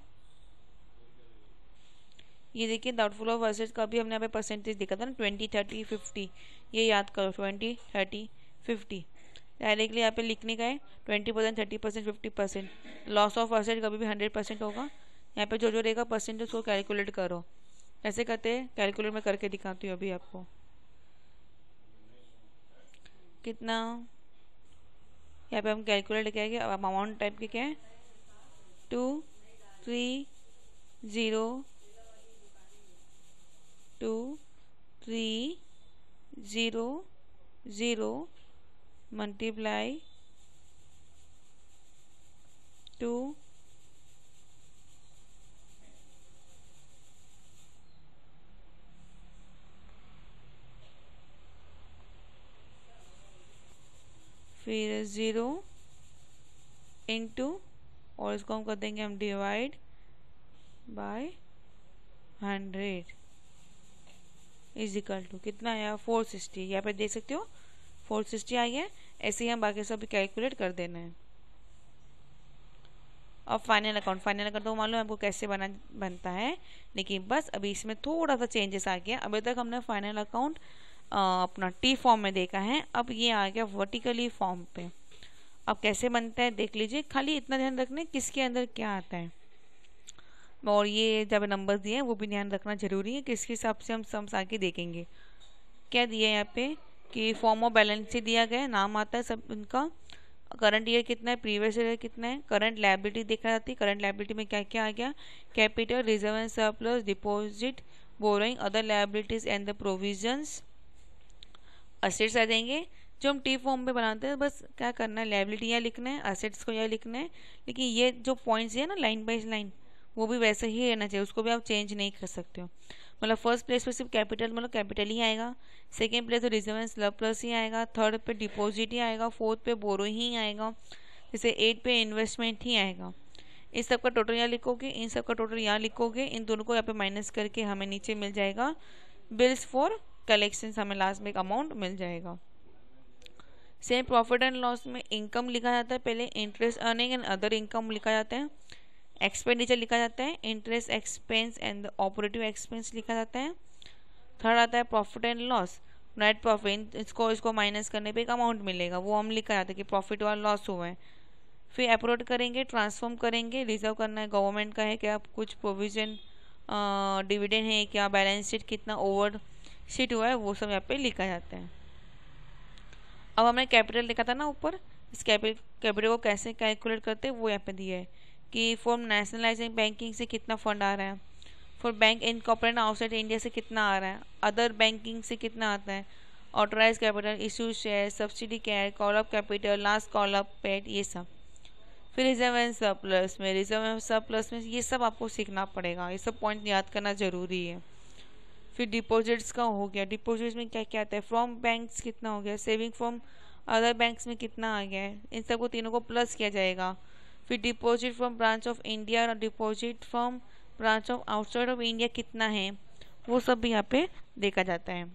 ये देखिए डाउटफुल ऑफ वर्सेज का भी हमने यहाँ पे परसेंटेज देखा था ना ट्वेंटी थर्टी फिफ्टी ये याद करो ट्वेंटी थर्टी फिफ्टी डायरेक्टली यहाँ पे लिखने का है twenty percent thirty percent fifty percent loss of versus कभी भी हंड्रेड परसेंट होगा यहाँ पे जो जो रहेगा परसेंटेज उसको कैलकुलेट करो ऐसे करते हैं कैलकुलेट में करके दिखाती हूँ अभी आपको कितना यहाँ पे हम कैलकुलेट करेंगे अब अमाउंट टाइप के क्या है two three zero two three zero zero multiply two फिर ज़ीरो इंटू और इसको हम कर देंगे हम divide by hundred is equal to कितना आया फोर सिक्सटी यहाँ पर देख सकते हो फोर सिक्सटी आई है ऐसे ही हम बाकी सब कैलकुलेट कर देना है अब फाइनल अकाउंट फाइनल अकाउंट तो मालूम आपको कैसे बना बनता है लेकिन बस अभी इसमें थोड़ा सा चेंजेस आ गया अभी तक हमने फाइनल अकाउंट अपना टी फॉर्म में देखा है अब ये आ गया वर्टिकली फॉर्म पे अब कैसे बनता है देख लीजिए खाली इतना ध्यान रखना किसके अंदर क्या आता है और ये जब नंबर्स दिए हैं वो भी ध्यान रखना जरूरी है किसके हिसाब से हम सम्स आके देखेंगे क्या दिया है यहाँ पे कि फॉर्म ऑफ बैलेंस से दिया गया है नाम आता है सब इनका करंट ईयर कितना है प्रीवियस ईयर कितना है करंट लाइबिलिटी देखा जाती है करंट लाइबिलिटी में क्या क्या आ गया capital reserve and surplus deposit borrowing other liabilities and the provisions assets आ जाएंगे जो हम टी फॉर्म में बनाते हैं बस क्या करना है लाइबिलिटी यहाँ लिखना है असेट्स को यहाँ लिखना है लेकिन ये जो पॉइंट्स है ना लाइन बाई लाइन वो भी वैसे ही रहना चाहिए उसको भी आप चेंज नहीं कर सकते हो मतलब फर्स्ट प्लेस पर सिर्फ कैपिटल मतलब कैपिटल ही आएगा सेकेंड प्लेस पर रिजर्वेंस लव प्लस ही आएगा थर्ड पे डिपॉजिट ही आएगा फोर्थ पे बोरो ही आएगा जैसे एट पे इन्वेस्टमेंट ही आएगा इन सब का टोटल यहाँ लिखोगे इन सब का टोटल यहाँ लिखोगे इन दोनों को यहाँ पे माइनस करके हमें नीचे मिल जाएगा बिल्स फॉर कलेक्शन हमें लास्ट में एक अमाउंट मिल जाएगा सेम प्रॉफिट एंड लॉस में इनकम लिखा जाता है पहले interest earning and other income लिखा जाता है एक्सपेंडिचर लिखा जाता है interest expense and operative expense लिखा जाता है थर्ड आता है profit and loss net profit इसको इसको माइनस करने पे एक अमाउंट मिलेगा वो हम लिखा जाता है कि प्रॉफिट और लॉस हुआ है फिर अप्रोड करेंगे ट्रांसफॉर्म करेंगे रिजर्व करना है गवर्नमेंट का है क्या कुछ प्रोविजन डिविडेंड है क्या बैलेंस शीट कितना ओवर शीट हुआ है वो सब यहाँ पे लिखा जाता है अब हमने कैपिटल लिखा था ना ऊपर इस कैपिटल कैपिटल को कैसे कैलकुलेट करते हैं वो यहाँ पे दिया है कि फॉर नेशनलाइजिंग बैंकिंग से कितना फंड आ रहा है for bank in corporate outside India से कितना आ रहा है अदर बैंकिंग से कितना आता है authorised capital issue share subscribed कैर call of capital last call of paid ये सब फिर रिजर्व एंड प्लस में रिजर्व एंड प्लस में ये सब आपको सीखना पड़ेगा ये सब पॉइंट याद करना ज़रूरी है फिर डिपॉजिट्स का हो गया डिपॉजिट्स में क्या क्या आता है फ्रॉम बैंक्स कितना हो गया सेविंग फ्रॉम अदर बैंक्स में कितना आ गया है इन सबको तीनों को प्लस किया जाएगा फिर deposit from branch of India और deposit from branch of outside of India कितना है वो सब भी यहाँ पे देखा जाता है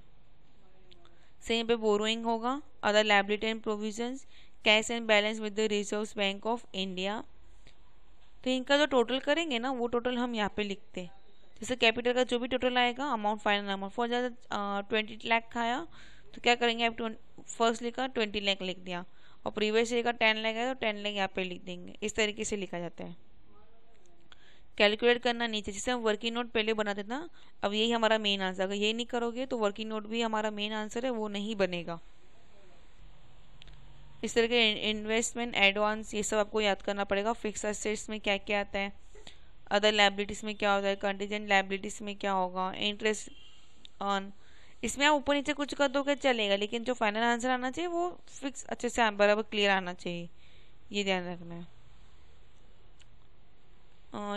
सेम पे बोरोइंग होगा other liability and provision cash and balance with the reserve bank of India तो इनका जो टोटल करेंगे ना वो टोटल हम यहाँ पे लिखते हैं जैसे कैपिटल का जो भी टोटल आएगा अमाउंट फाइनल अमाउंट फॉर ज़्यादा ट्वेंटी लैख आया तो क्या करेंगे आप फर्स्ट लिखा ट्वेंटी लैख लिख दिया और प्रीवियस ईयर का टेन लेंगे तो टेन लेंगे यहाँ पे लिख देंगे इस तरीके से लिखा जाता है कैलकुलेट करना नीचे जैसे हम वर्किंग नोट पहले बनाते थे ना अब यही हमारा मेन आंसर अगर ये नहीं करोगे तो वर्किंग नोट भी हमारा मेन आंसर है वो नहीं बनेगा इस तरह के इन्वेस्टमेंट एडवांस ये सब आपको याद करना पड़ेगा फिक्स असेट्स में क्या क्या आता है अदर लाइबिलिटीज़ में क्या होता है कंटीजेंट लाइबिलिटीज़ में क्या होगा इंटरेस्ट ऑन इसमें आप ऊपर नीचे कुछ कर दोगे चलेगा लेकिन जो फाइनल आंसर आना चाहिए वो फिक्स अच्छे से बराबर क्लियर आना चाहिए ये ध्यान रखना है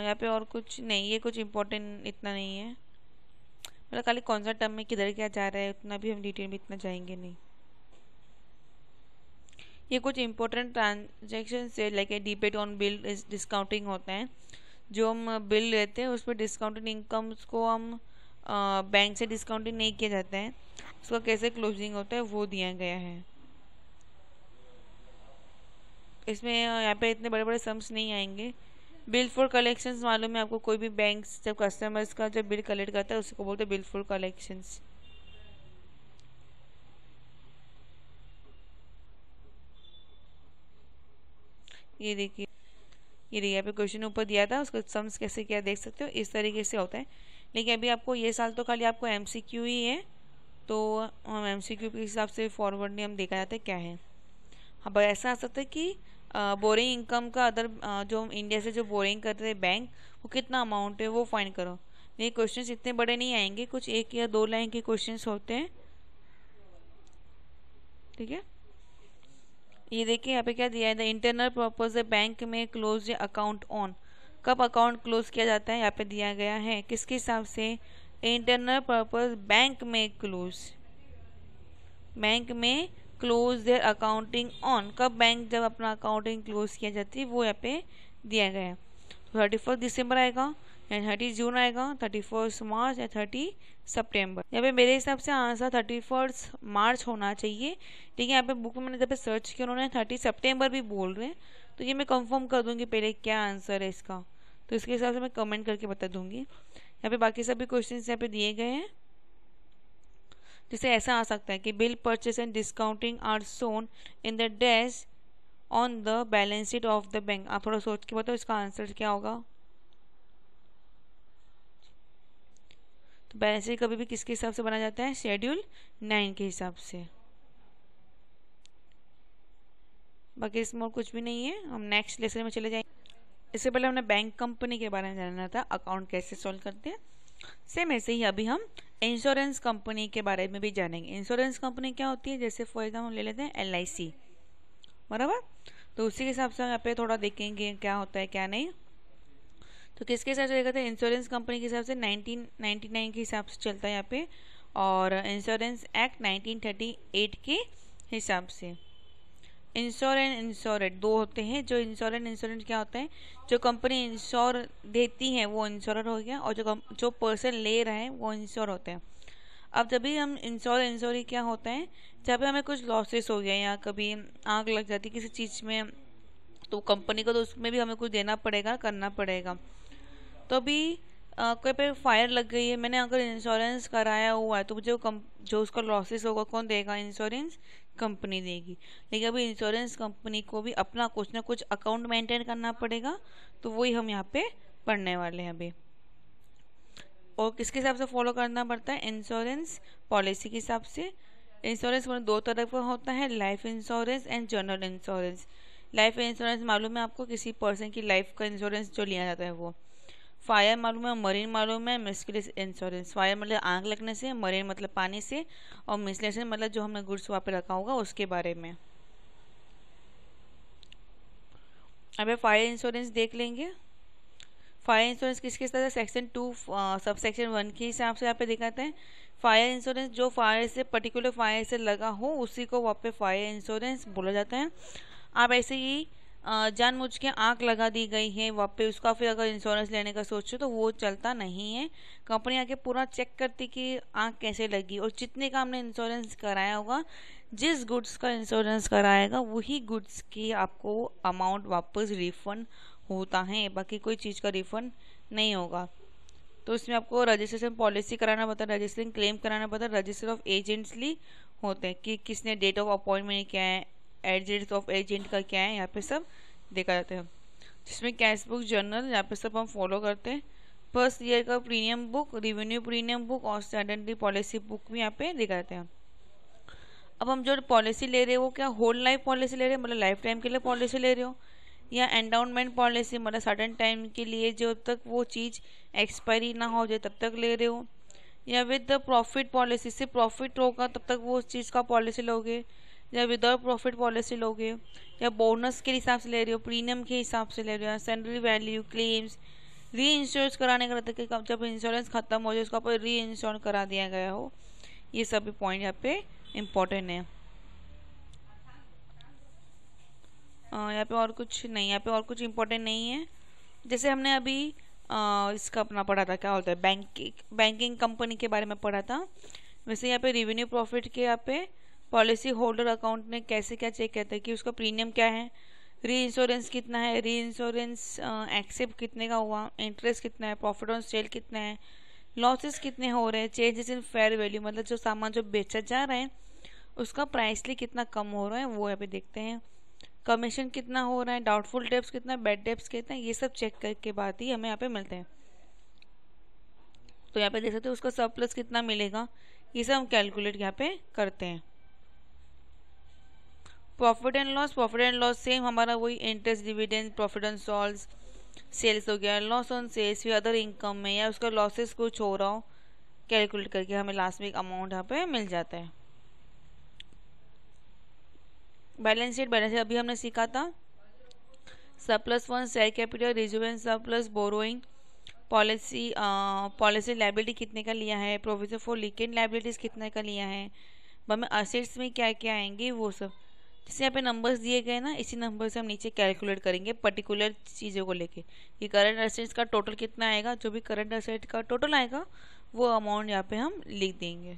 यहाँ पे और कुछ नहीं ये कुछ इम्पोर्टेंट इतना नहीं है मतलब खाली कौन सा टर्म में किधर क्या जा रहा है उतना भी हम डिटेल में इतना जाएंगे नहीं ये कुछ इम्पोर्टेंट ट्रांजेक्शन से लाइक डिपेट ऑन बिल डिस्काउंटिंग होता है जो हम बिल लेते हैं उसमें डिस्काउंटेड इनकम्स को हम बैंक से डिस्काउंटिंग नहीं किया जाता है उसका कैसे क्लोजिंग होता है वो दिया गया है इसमें यहाँ पे इतने बड़े बड़े सम्स नहीं आएंगे बिल फॉर कलेक्शन मालूम है आपको कोई भी बैंक जब कस्टमर्स का जब बिल कलेक्ट करता है उसको बोलते हैं बिल फॉर कलेक्शन ये देखिए ये देखिए यहाँ पे क्वेश्चन ऊपर दिया था उसको सम्स कैसे क्या देख सकते हो इस तरीके से होता है लेकिन अभी आपको ये साल तो खाली आपको एम ही है तो हम एम के हिसाब से फॉरवर्ड हम देखा जाता है क्या है अब ऐसा आ सकता है कि बोरिंग इनकम का अदर जो हम इंडिया से जो बोरिंग करते थे बैंक वो कितना अमाउंट है वो फाइन करो ये क्वेश्चन इतने बड़े नहीं आएंगे कुछ एक या दो लाइन के क्वेश्चन होते हैं ठीक है ये देखिए यहाँ पे क्या दिया है द इंटरनल पर्पज बैंक में क्लोज अकाउंट ऑन कब अकाउंट क्लोज किया जाता है यहाँ पे दिया गया है किसके हिसाब से इंटरनल पर्पज बैंक में क्लोज बैंक में क्लोज देयर अकाउंटिंग ऑन कब बैंक जब अपना अकाउंटिंग क्लोज किया जाती है वो यहाँ पे दिया गया है थर्टी फर्स्ट दिसंबर आएगा एंड थर्टी जून आएगा थर्टी फर्स्ट मार्च या थर्टी सेप्टेम्बर यहाँ पे मेरे हिसाब से आंसर थर्टी फर्स्ट मार्च होना चाहिए ठीक है यहाँ पे बुक में मैंने जब सर्च किया उन्होंने थर्टी सेप्टेम्बर भी बोल रहे हैं तो ये मैं कंफर्म कर दूंगी पहले क्या आंसर है इसका तो इसके हिसाब से मैं कमेंट करके बता दूंगी यहाँ पे बाकी सभी क्वेश्चन यहाँ पे दिए गए हैं जिससे ऐसा आ सकता है कि bill purchase and discounting are shown in the dash on the balance sheet of the bank आप थोड़ा सोच के बताओ इसका आंसर क्या होगा तो बैलेंस शीट कभी भी किसके हिसाब से बनाया जाता है शेड्यूल नाइन के हिसाब से बाकी इसमें और कुछ भी नहीं है हम नेक्स्ट लेसन में चले जाएंगे इससे पहले हमने बैंक कंपनी के बारे में जानना था अकाउंट कैसे सॉल्व करते हैं सेम ऐसे ही अभी हम इंश्योरेंस कंपनी के बारे में भी जानेंगे इंश्योरेंस कंपनी क्या होती है जैसे फॉर एग्जाम्पल ले लेते हैं एल बराबर तो उसी के हिसाब से यहाँ पे थोड़ा देखेंगे क्या होता है क्या नहीं तो किसके हिसाब से देखा था इंश्योरेंस कंपनी के हिसाब से 1999 के हिसाब से चलता है यहाँ पे और इंश्योरेंस एक्ट 1938 के हिसाब से इंश्योर एंड इंश्योर दो होते हैं जो इंश्योर एंड इंश्योरेंस क्या होते हैं जो कंपनी इंश्योर देती है वो इंश्योर हो गया और जो जो पर्सन ले रहे हैं वो इंश्योर होते हैं अब जब भी हम इंश्योर इंश्योरी क्या होता है जब हमें कुछ लॉसेस हो गया या कभी आग लग जाती किसी चीज़ में तो कंपनी को तो उसमें भी हमें कुछ देना पड़ेगा करना पड़ेगा तो अभी कोई पे फायर लग गई है मैंने अगर इंश्योरेंस कराया हुआ है तो मुझे कम जो उसका लॉसेस होगा कौन देगा इंश्योरेंस कंपनी देगी लेकिन अभी इंश्योरेंस कंपनी को भी अपना कुछ ना कुछ अकाउंट मेंटेन करना पड़ेगा तो वही हम यहाँ पे पढ़ने वाले हैं अभी और किसके हिसाब से फॉलो करना पड़ता है इंश्योरेंस पॉलिसी के हिसाब से इंश्योरेंस मतलब दो तरह का होता है life insurance and general insurance life insurance मालूम है आपको किसी पर्सन की लाइफ का इंश्योरेंस जो लिया जाता है वो फायर मालूम है मरीन मालूम है मिसक्रिस इंश्योरेंस फायर मतलब आग लगने से मरीन मतलब पानी से और मिसलेस मतलब जो हमने गुड्स वहाँ पर रखा होगा उसके बारे में अब फायर इंश्योरेंस देख लेंगे फायर इंश्योरेंस किस किस तरह section two sub section one के हिसाब से यहाँ पे दिखाते हैं फायर इंश्योरेंस जो फायर से पर्टिकुलर फायर से लगा हो उसी को वहाँ पे फायर इंश्योरेंस बोला जाता है आप ऐसे ही जानबूझ के आँख लगा दी गई है वहाँ पे उसका फिर अगर इंश्योरेंस लेने का सोचो तो वो चलता नहीं है कंपनी आके पूरा चेक करती कि आँख कैसे लगी और जितने का हमने इंश्योरेंस कराया होगा जिस गुड्स का इंश्योरेंस कराएगा वही गुड्स की आपको अमाउंट वापस रिफ़ंड होता है बाकी कोई चीज़ का रिफ़ंड नहीं होगा तो इसमें आपको रजिस्ट्रेशन पॉलिसी कराना पता है रजिस्ट्रेशन क्लेम कराना पता है रजिस्टर ऑफ एजेंट्सली होते हैं कि किसने डेट ऑफ अपॉइंटमेंट किया है एजेंट्स ऑफ एजेंट का क्या है यहाँ पे सब देखा जाता है जिसमें कैश बुक जर्नल यहाँ पे सब हम फॉलो करते हैं फर्स्ट ईयर का premium book revenue premium book और स्टैंडर्डली पॉलिसी बुक भी यहाँ पे देखा जाता है अब हम जो पॉलिसी ले रहे हो क्या होल लाइफ पॉलिसी ले रहे हो मतलब लाइफ टाइम के लिए पॉलिसी ले रहे हो या एंडाउनमेंट पॉलिसी मतलब सडन टाइम के लिए जो तक वो चीज़ एक्सपायरी ना हो जाए तब तक ले रहे हो या विद द प्रॉफिट पॉलिसी से प्रॉफिट होगा तब तक वो उस चीज़ का पॉलिसी लोगे या विदाउट प्रॉफिट पॉलिसी लोगे या बोनस के हिसाब से ले रहे हो प्रीमियम के हिसाब से ले रहे हो salary value claims reinsurance कराने का रहता है कि जब इंश्योरेंस ख़त्म हो जाए उसका पर री इंश्योर करा दिया गया हो ये सभी पॉइंट यहाँ पे इम्पोर्टेंट है यहाँ पे और कुछ नहीं यहाँ पे और कुछ इम्पोर्टेंट नहीं है जैसे हमने अभी आ, इसका अपना पढ़ा था क्या होता है बैंकिंग बैंकिंग कंपनी के बारे में पढ़ा था वैसे यहाँ पे रिवेन्यू प्रॉफिट के यहाँ पे पॉलिसी होल्डर अकाउंट में कैसे क्या चेक करते हैं कि उसका प्रीमियम क्या है री इंश्योरेंस कितना है री इंश्योरेंस एक्सेप्ट कितने का हुआ इंटरेस्ट कितना है प्रॉफिट ऑन सेल कितना है लॉसेस कितने हो रहे हैं चेंजेस इन फेयर वैल्यू मतलब जो सामान जो बेचा जा रहा है उसका प्राइसली कितना कम हो रहा है वो यहाँ पे देखते हैं कमीशन कितना हो रहा है डाउटफुल डेप्स कितना है बैड डेप्स कितना है ये सब चेक करके बाद ही हमें यहाँ पे मिलते हैं तो यहाँ पे देख सकते हो उसका सरप्लस कितना मिलेगा ये सब हम कैलकुलेट यहाँ पे करते हैं profit and loss profit and loss same हमारा वही interest dividend profit and sales sales हो गया लॉस ऑन सेल्स या अदर इनकम में या उसका लॉसेस कुछ हो रहा हो कैलकुलेट करके हमें लास्ट में एक अमाउंट यहाँ पे मिल जाता है बैलेंस शीट बैलेंस अभी हमने सीखा था surplus one share capital reserve and surplus borrowing policy policy liability कितने का लिया है प्रोविजन फॉर लीकेंड लाइबिलिटीज़ कितने का लिया है हमें असेट्स में क्या क्या आएंगे वो सब जैसे यहाँ पे नंबर्स दिए गए ना इसी नंबर से हम नीचे कैलकुलेट करेंगे पर्टिकुलर चीज़ों को लेके कि करंट असेट्स का टोटल कितना आएगा जो भी करंट असेट का टोटल आएगा वो अमाउंट यहाँ पे हम लिख देंगे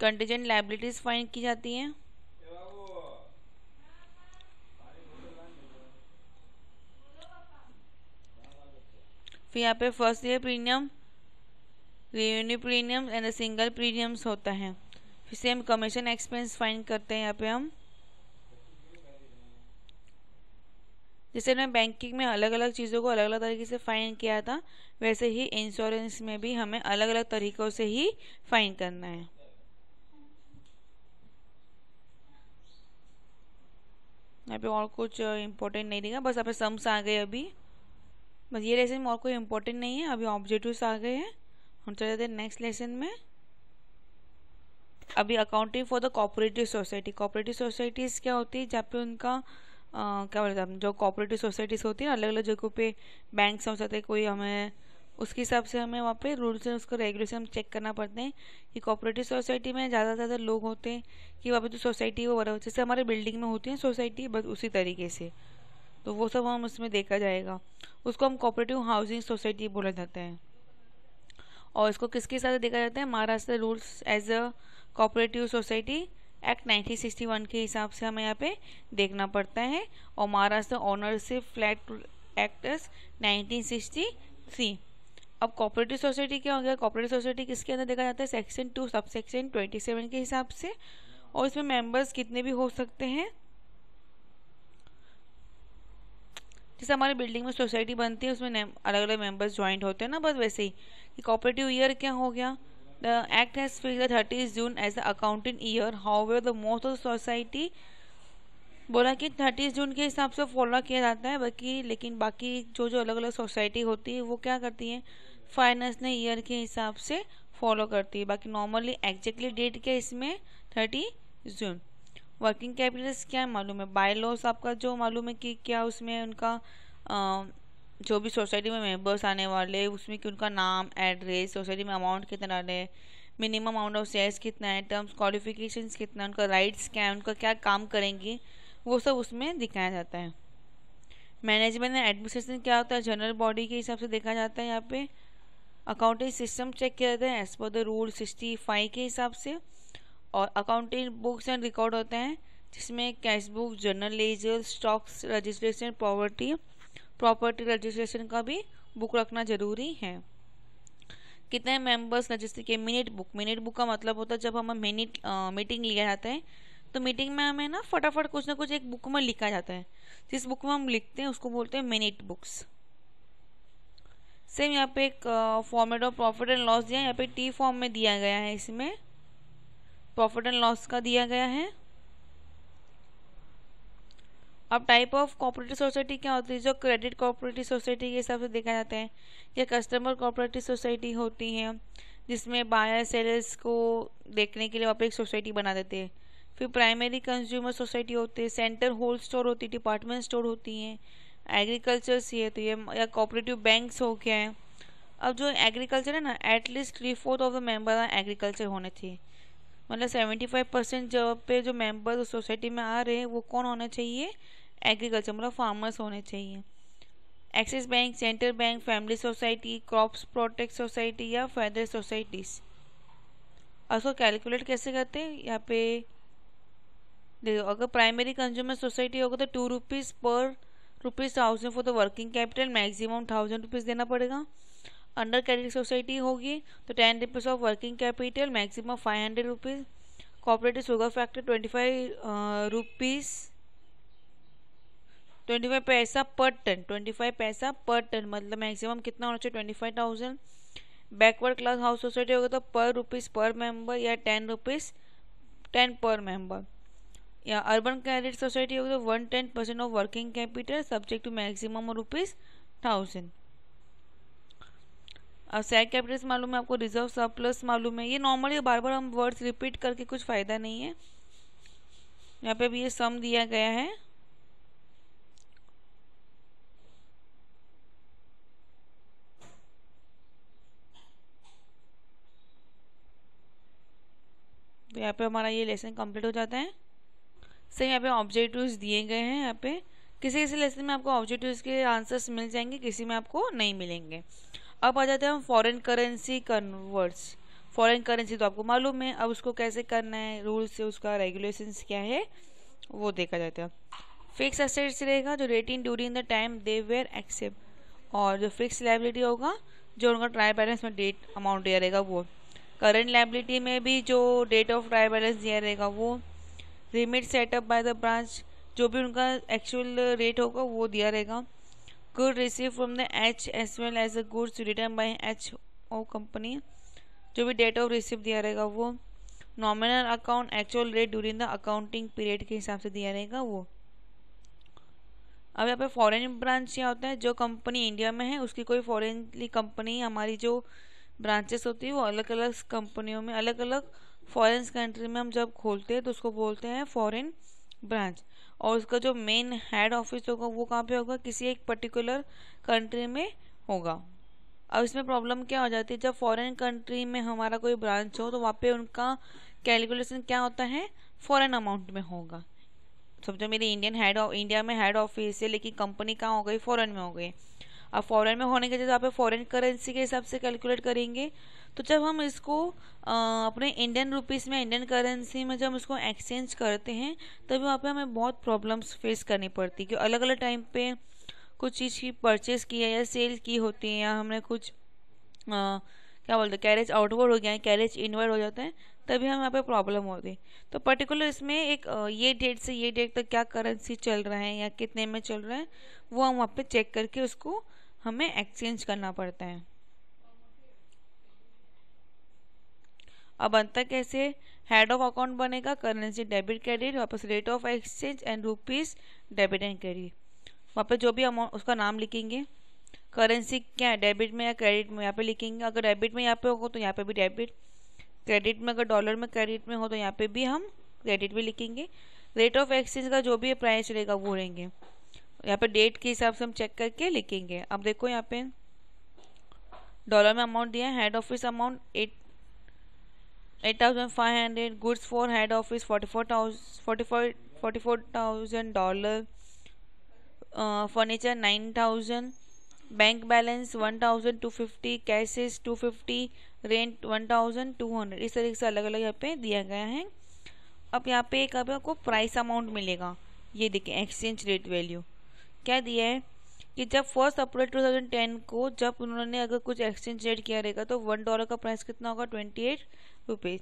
कंटीजेंट लाइबिलिटीज फाइन की जाती हैं फिर यहाँ पे first year premium revenue premium and single premiums होता है फिर सेम कमीशन एक्सपेंस फाइंड करते हैं यहाँ पे हम जैसे मैं बैंकिंग में अलग अलग चीज़ों को अलग अलग तरीके से फाइन किया था वैसे ही इंश्योरेंस में भी हमें अलग अलग तरीक़ों से ही फाइन करना है यहाँ पे और कुछ इम्पोर्टेंट uh, नहीं देगा बस यहाँ पे सम्स आ गए अभी बस ये लेसन में और कोई इम्पोर्टेंट नहीं है अभी ऑब्जेक्टिव्स आ गए हैं हम चले जाते हैं नेक्स्ट लेसन में अभी accounting for the cooperative society cooperative societies क्या होती है जहाँ पे उनका आ, क्या बोलते हैं जो कोऑपरेटिव सोसाइटीज़ होती है अलग अलग जगहों पे बैंक हो जाते हैं कोई हमें उसके हिसाब से हमें वहाँ पे रूल्स एंड उसको रेगुलेशन चेक करना पड़ते हैं कि कोऑपरेटिव सोसाइटी में ज़्यादा से ज़्यादा लोग होते हैं कि वहाँ पे जो सोसाइटी वो बड़ा जैसे हमारे बिल्डिंग में होती है सोसाइटी बस उसी तरीके से तो वो सब हम उसमें देखा जाएगा उसको हम कोऑपरेटिव हाउसिंग सोसाइटी बोला जाता है और इसको किसके हिसाब से देखा जाता है Maharashtra rules as a cooperative society act 1961 के हिसाब से हमें यहाँ पे देखना पड़ता है और महाराष्ट्र ऑनरशिप फ्लैट एक्ट 1963 अब कॉपरेटिव सोसाइटी क्या हो गया कॉपरेटिव सोसाइटी किसके अंदर देखा जाता है section two sub section twenty seven के हिसाब से और इसमें मेंबर्स कितने भी हो सकते हैं जैसे हमारे बिल्डिंग में सोसाइटी बनती है उसमें अलग अलग मेंबर्स ज्वाइंट होते हैं ना बस वैसे ही कॉपरेटिव ईयर क्या हो गया The Act has fixed the 30th June as the accounting year. However, the most of the society बोला कि थर्टीज जून के हिसाब से फॉलो किया जाता है बाकी लेकिन बाकी जो जो अलग अलग सोसाइटी होती है वो क्या करती है फाइनेंस ने ईयर के हिसाब से फॉलो करती है बाकी नॉर्मली एग्जैक्टली डेट क्या इसमें थर्टी जून वर्किंग कैपिटल्स क्या मालूम है बाय लॉस आपका जो मालूम है कि क्या उसमें उनका जो भी सोसाइटी में मेंबर्स आने वाले उसमें कि उनका नाम एड्रेस सोसाइटी में अमाउंट कितना है मिनिमम अमाउंट ऑफ शेयर्स कितना है टर्म्स क्वालिफिकेशन कितना है उनका राइट्स क्या है उनका क्या काम करेंगी वो सब उसमें दिखाया जाता है मैनेजमेंट एंड एडमिनिस्ट्रेशन क्या होता है जनरल बॉडी के हिसाब से देखा जाता है यहाँ पे अकाउंटिंग सिस्टम चेक किया जाता है as per the rule sixty five के हिसाब से और अकाउंटिंग बुक्स एंड रिकॉर्ड होते हैं जिसमें cash book journal ledger stocks registration property property registration का भी बुक रखना ज़रूरी है कितने मेंबर्स रजिस्ट्री के मिनट बुक मिनट बुक का मतलब होता है जब हम मिनट मीटिंग लिया जाता है तो मीटिंग में हमें ना फटाफट कुछ ना कुछ एक बुक में लिखा जाता है जिस बुक में हम लिखते हैं उसको बोलते हैं मिनट बुक्स सेम यहाँ पे एक format of profit and loss दिया है यहाँ पे टी फॉर्म में दिया गया है इसमें प्रॉफिट एंड लॉस का दिया गया है अब टाइप ऑफ कॉपरेटिव सोसाइटी क्या होती है जो क्रेडिट कॉपरेटिव सोसाइटी के हिसाब से देखा जाता है या कस्टमर कॉपरेटिव सोसाइटी होती है जिसमें बायर सेलर्स को देखने के लिए वहाँ पर एक सोसाइटी बना देते हैं फिर प्राइमरी कंज्यूमर सोसाइटी होती है सेंटर होल स्टोर होती है डिपार्टमेंट स्टोर होती हैं एग्रीकल्चर सी है तो ये या कोऑपरेटिव बैंक्स हो गया है अब जो एग्रीकल्चर है ना at least three fourth of the member agriculture होने चाहिए मतलब सेवेंटी फाइव परसेंट जॉब पे जो मेंबर सोसाइटी में आ रहे हैं वो कौन होना चाहिए एग्रीकल्चर मतलब फार्मर्स होने चाहिए Axis bank central bank family society crops protect society या फेदर सोसाइटीज़ और उसको कैलकुलेट कैसे करते हैं यहाँ पे देखो अगर प्राइमरी कंज्यूमर सोसाइटी होगा तो two rupees per rupees thousand for the working capital maximum thousand rupees देना पड़ेगा अंडर कैटेगरी सोसाइटी होगी तो ten rupees of working capital maximum five hundred rupees cooperative sugar factory twenty five rupees twenty five paisa per ton twenty five paisa per ton मतलब maximum कितना होना चाहिए twenty five thousand backward class house society होगा तो per rupees per member या ten rupees ten per member या urban credit society होगी तो one ten percent of working capital subject to maximum rupees thousand और सैड कैपिटल्स मालूम है आपको रिजर्व सरप्लस मालूम है ये नॉर्मली बार बार हम वर्ड्स रिपीट करके कुछ फ़ायदा नहीं है यहाँ पे भी ये सम दिया गया है तो यहाँ पे हमारा ये लेसन कंप्लीट हो जाता है सर यहाँ पे ऑब्जेक्टिव्स दिए गए हैं यहाँ पे किसी किसी लेसन में आपको ऑब्जेक्टिव्स के आंसर्स मिल जाएंगे किसी में आपको नहीं मिलेंगे अब आ जाते हैं हम foreign currency converts foreign currency तो आपको मालूम है अब उसको कैसे करना है रूल्स से उसका रेगुलेशंस क्या है वो देखा जाता है फिक्स असेट्स रहेगा जो rating during the time they were except और जो फिक्स लाइबिलिटी होगा जो उनका ट्राई बैलेंस में डेट अमाउंट दिया रहेगा वो करंट लाइबिलिटी में भी जो डेट ऑफ ट्राई बैलेंस दिया रहेगा वो remit setup by the branch जो भी उनका एक्चुअल रेट होगा वो दिया रहेगा good receive from the H as well as a goods return by H O company जो भी डेट ऑफ रिसीव दिया रहेगा वो nominal account actual rate during the accounting period के हिसाब से दिया रहेगा वो अब यहाँ पे फॉरेन ब्रांच क्या होता है जो कंपनी इंडिया में है उसकी कोई फॉरेनली कंपनी हमारी जो ब्रांचेस होती है वो अलग अलग कंपनियों में अलग अलग फॉरेन कंट्री में हम जब खोलते हैं तो उसको बोलते हैं फॉरेन ब्रांच और उसका जो मेन हेड ऑफिस होगा वो कहाँ पे होगा किसी एक पर्टिकुलर कंट्री में होगा अब इसमें प्रॉब्लम क्या हो जाती है जब फॉरेन कंट्री में हमारा कोई ब्रांच हो तो वहाँ पे उनका कैलकुलेशन क्या होता है फॉरेन अमाउंट में होगा समझो मेरे इंडियन हेड इंडिया में हेड ऑफिस है लेकिन कंपनी कहाँ हो गई फॉरेन में हो गई अब फॉरेन में होने के जैसे आप फॉरेन करेंसी के हिसाब से कैलकुलेट करेंगे तो जब हम इसको आ, अपने इंडियन रुपीस में इंडियन करेंसी में जब इसको एक्सचेंज करते हैं तब वहाँ पे हमें बहुत प्रॉब्लम्स फेस करनी पड़ती है कि अलग अलग टाइम पे कुछ चीज़ की परचेज़ की है या सेल की होती है या हमने कुछ आ, क्या बोलते हैं कैरेज आउटवर्ड हो गया है कैरेज इनवर्ड हो जाते हैं तभी हमें यहाँ पे प्रॉब्लम होती है तो पर्टिकुलर इसमें एक ये डेट से ये डेट तक क्या करेंसी चल रहा है या कितने में चल रहा है वो हम वहाँ पे चेक करके उसको हमें एक्सचेंज करना पड़ता है अब अंत कैसे हेड ऑफ अकाउंट बनेगा करेंसी डेबिट क्रेडिट वापस rate of exchange and rupees debit and credit वहाँ पर जो भी अमाउंट उसका नाम लिखेंगे करेंसी क्या है डेबिट में या क्रेडिट में यहाँ पे लिखेंगे अगर डेबिट में यहाँ पे होगा तो यहाँ पे भी डेबिट क्रेडिट में अगर डॉलर में क्रेडिट में हो तो यहाँ पे भी हम क्रेडिट भी लिखेंगे रेट ऑफ एक्सचेंज का जो भी प्राइस रहेगा वो रहेंगे यहाँ पे डेट के हिसाब से हम चेक करके लिखेंगे अब देखो यहाँ पे डॉलर में अमाउंट दिया head office amount eight eight thousand five hundred goods for head office forty four thousand forty four forty four thousand dollar furniture nine thousand bank balance one thousand two fifty cashes two fifty rent one thousand two hundred इस तरीके से अलग अलग यहाँ पे दिया गया है अब यहाँ पे एक अभी आपको प्राइस अमाउंट मिलेगा ये देखें एक्सचेंज रेट वैल्यू क्या दिया है कि जब फर्स्ट अप्रैल 2010 को जब उन्होंने अगर कुछ एक्सचेंज रेट किया रहेगा तो वन डॉलर का प्राइस कितना होगा twenty eight rupees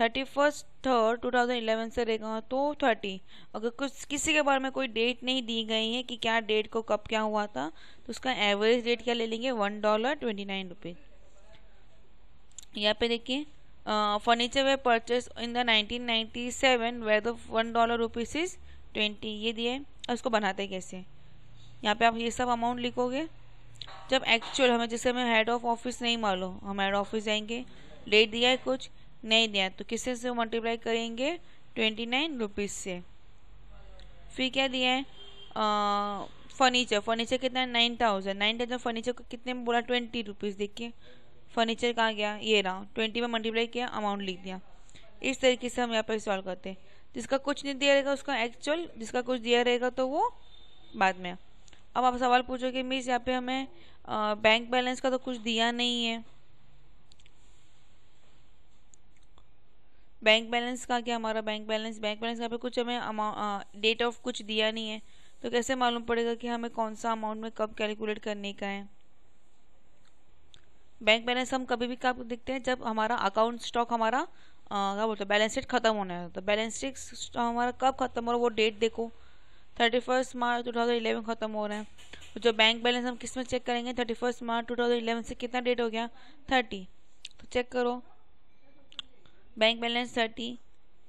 thirty first third two thousand से रहेगा तो थर्टी अगर कुछ किसी के बारे में कोई डेट नहीं दी गई है कि क्या डेट को कब क्या हुआ था तो उसका एवरेज डेट क्या ले लेंगे one dollar twenty nine rupees यहाँ पे देखिए furniture we purchase in the nineteen ninety seven we the one dollar rupees is twenty ये दिए उसको बनाते कैसे यहाँ पे आप ये सब अमाउंट लिखोगे जब एक्चुअल हमें जैसे हमें हेड ऑफ ऑफिस नहीं मालूम हम हेड ऑफिस जाएंगे डेट दिया है कुछ नहीं दिया तो किससे से मल्टीप्लाई करेंगे ट्वेंटी नाइन रुपीज़ से फिर क्या दिया है फर्नीचर फर्नीचर कितना है nine thousand nine thousand furniture को कितने में बोला ट्वेंटी रुपीज़ देखिए फर्नीचर कहाँ गया ये रहा ट्वेंटी में मल्टीप्लाई किया अमाउंट लिख दिया इस तरीके से हम यहाँ पर सॉल्व करते हैं जिसका कुछ नहीं दिया रहेगा उसका एक्चुअल जिसका कुछ दिया रहेगा तो वो बाद में अब आप सवाल पूछोगे मिस यहाँ पे हमें बैंक बैलेंस का तो कुछ दिया नहीं है बैंक बैलेंस का क्या हमारा बैंक बैलेंस बैंक बैलेंस यहाँ पे कुछ हमें डेट ऑफ कुछ दिया नहीं है तो कैसे मालूम पड़ेगा कि हमें कौन सा अमाउंट में कब कैलकुलेट करने का है बैंक बैलेंस हम कभी भी कब देखते हैं जब हमारा अकाउंट स्टॉक हमारा क्या बोलते हैं बैलेंस शीट खत्म होने तो बैलेंस शीट हमारा कब खत्म हो रहा वो डेट देखो thirty first March two thousand eleven ख़त्म हो रहे हैं जो बैंक बैलेंस हम किस में चेक करेंगे thirty first March two thousand eleven से कितना डेट हो गया थर्टी तो चेक करो बैंक बैलेंस थर्टी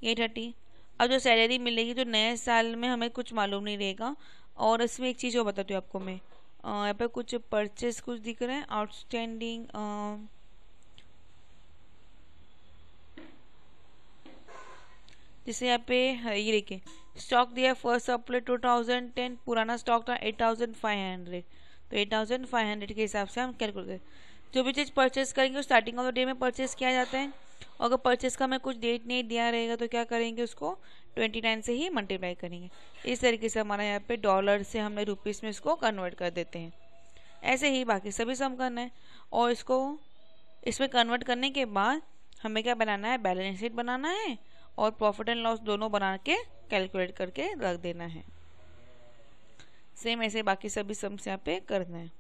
ये थर्टी अब जो सैलरी मिलेगी तो नए साल में हमें कुछ मालूम नहीं रहेगा और इसमें एक चीज़ और बताती हूँ आपको मैं यहाँ पर कुछ परचेस कुछ दिख रहे हैं आउटस्टैंडिंग जैसे यहाँ पे हाँ, ये देखिए स्टॉक दिया है first April two thousand ten पुराना स्टॉक था एट थाउजेंड फाइव हंड्रेड तो एट थाउजेंड फाइव हंड्रेड के हिसाब से हम कैलकुलेट करें जो भी चीज़ परचेस करेंगे स्टार्टिंग ऑफ द डे में परचेस किया जाता है और अगर परचेस का हमें कुछ डेट नहीं दिया रहेगा तो क्या करेंगे उसको ट्वेंटी नाइन से ही मल्टीप्लाई करेंगे इस तरीके से हमारा यहाँ पे डॉलर से हमने रुपीज़ में इसको कन्वर्ट कर देते हैं ऐसे ही बाकी सभी सम करना है और इसको इसमें कन्वर्ट करने के बाद हमें क्या बनाना है बैलेंस शीट बनाना है और प्रॉफिट एंड लॉस दोनों बना के कैलकुलेट करके रख देना है सेम ऐसे बाकी सभी सम्स यहाँ पे करना है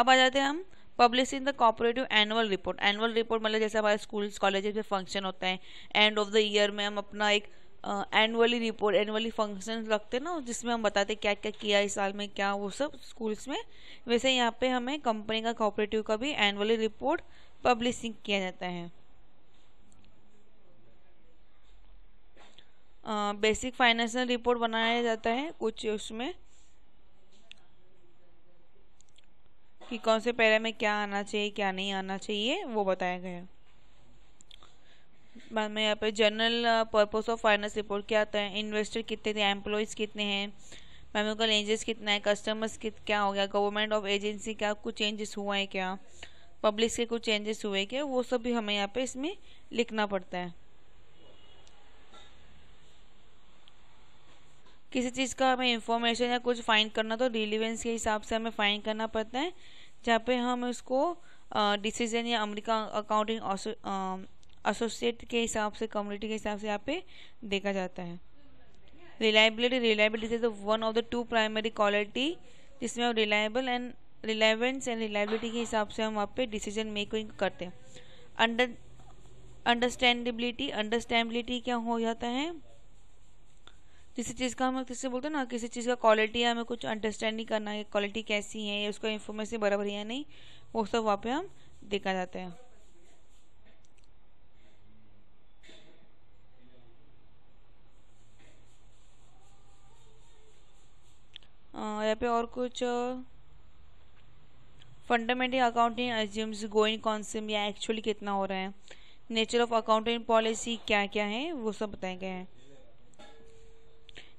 अब आ जाते हैं हम publishing the cooperative annual report annual report मतलब जैसे हमारे स्कूल्स कॉलेजेस में फंक्शन होता है एंड ऑफ द ईयर में हम अपना एक एनुअली रिपोर्ट एनुअली फंक्शन रखते हैं ना जिसमें हम बताते क्या क्या किया इस साल में क्या वो सब स्कूल्स में वैसे यहाँ पे हमें कंपनी का कॉपरेटिव का भी एनुअली रिपोर्ट पब्लिशिंग किया जाता है बेसिक फाइनेंशियल रिपोर्ट बनाया जाता है कुछ उसमें कि कौन से पैरा में क्या आना चाहिए क्या नहीं आना चाहिए वो बताया गया है बाद में यहाँ पे general purpose of finance report क्या आता है इन्वेस्टर कितने थे एम्प्लॉयज़ कितने हैं मेमोकल एजेस कितना है कस्टमर्स कित क्या हो गया गवर्नमेंट ऑफ एजेंसी क्या कुछ चेंजेस हुआ है क्या पब्लिक के कुछ चेंजेस हुए क्या वो सब भी हमें यहाँ पे इसमें लिखना पड़ता है किसी चीज़ का हमें इंफॉर्मेशन या कुछ फाइंड करना तो रिलीवेंस के हिसाब से हमें फाइंड करना पड़ता है जहाँ पे हम उसको डिसीजन या अमेरिका अकाउंटिंग एसोसिएट के हिसाब से कम्युनिटी के हिसाब से यहाँ पे देखा जाता है reliability reliability is one of the two primary quality जिसमें हम reliable and reliance and reliability के हिसाब से हम वहाँ पे डिसीजन मेकिंग करते हैं अंडर अंडरस्टैंडेबिलिटी अंडरस्टैंडबिलिटी क्या हो जाता है किसी चीज़ का हम किससे बोलते हैं ना किसी चीज़ का क्वालिटी हमें कुछ अंडरस्टैंड नहीं करना है क्वालिटी कैसी है उसका इन्फॉर्मेशन बराबर है या नहीं वो सब वहाँ पे हम देखा जाता है यहाँ पे और कुछ fundamental accounting assumes going concept या एक्चुअली कितना हो रहा है नेचर ऑफ अकाउंटिंग पॉलिसी क्या क्या है वो सब बताए गए हैं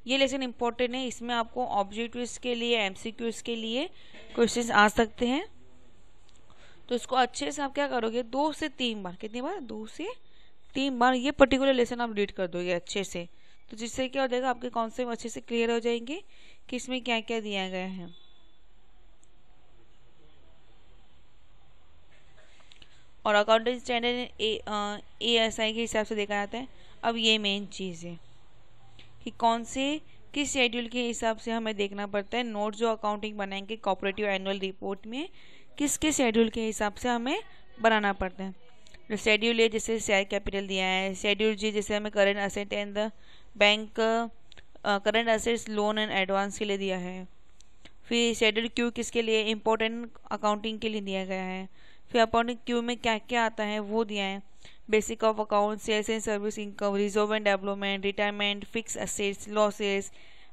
ये लेसन इंपॉर्टेंट है इसमें आपको ऑब्जेक्टिव्स के लिए एमसीक्यूज के लिए क्वेश्चन आ सकते हैं तो इसको अच्छे से आप क्या करोगे दो से तीन बार कितनी बार दो से तीन बार ये पर्टिकुलर लेसन आप रीड कर दोगे अच्छे से तो जिससे क्या हो जाएगा आपके कॉन्सेप्ट अच्छे से क्लियर हो जाएंगे कि इसमें क्या क्या दिया गया है और accounting standard A S I के हिसाब से देखा जाता है अब ये मेन चीज़ है कि कौन से किस शेड्यूल के हिसाब से हमें देखना पड़ता है नोट जो अकाउंटिंग बनाएंगे कॉपरेटिव एनुअल रिपोर्ट में किसके शेड्यूल के हिसाब से हमें बनाना पड़ता है जो शेड्यूल ए जैसे शेयर कैपिटल दिया है शेड्यूल जी जैसे हमें current asset and the bank current assets loan and advance के लिए दिया है फिर शेड्यूल क्यू किसके लिए इम्पोर्टेंट अकाउंटिंग के लिए दिया गया है फिर अकाउंटिंग क्यू में क्या क्या आता है वो दिया है basic of account sales and service income reserve and development retirement fix assets losses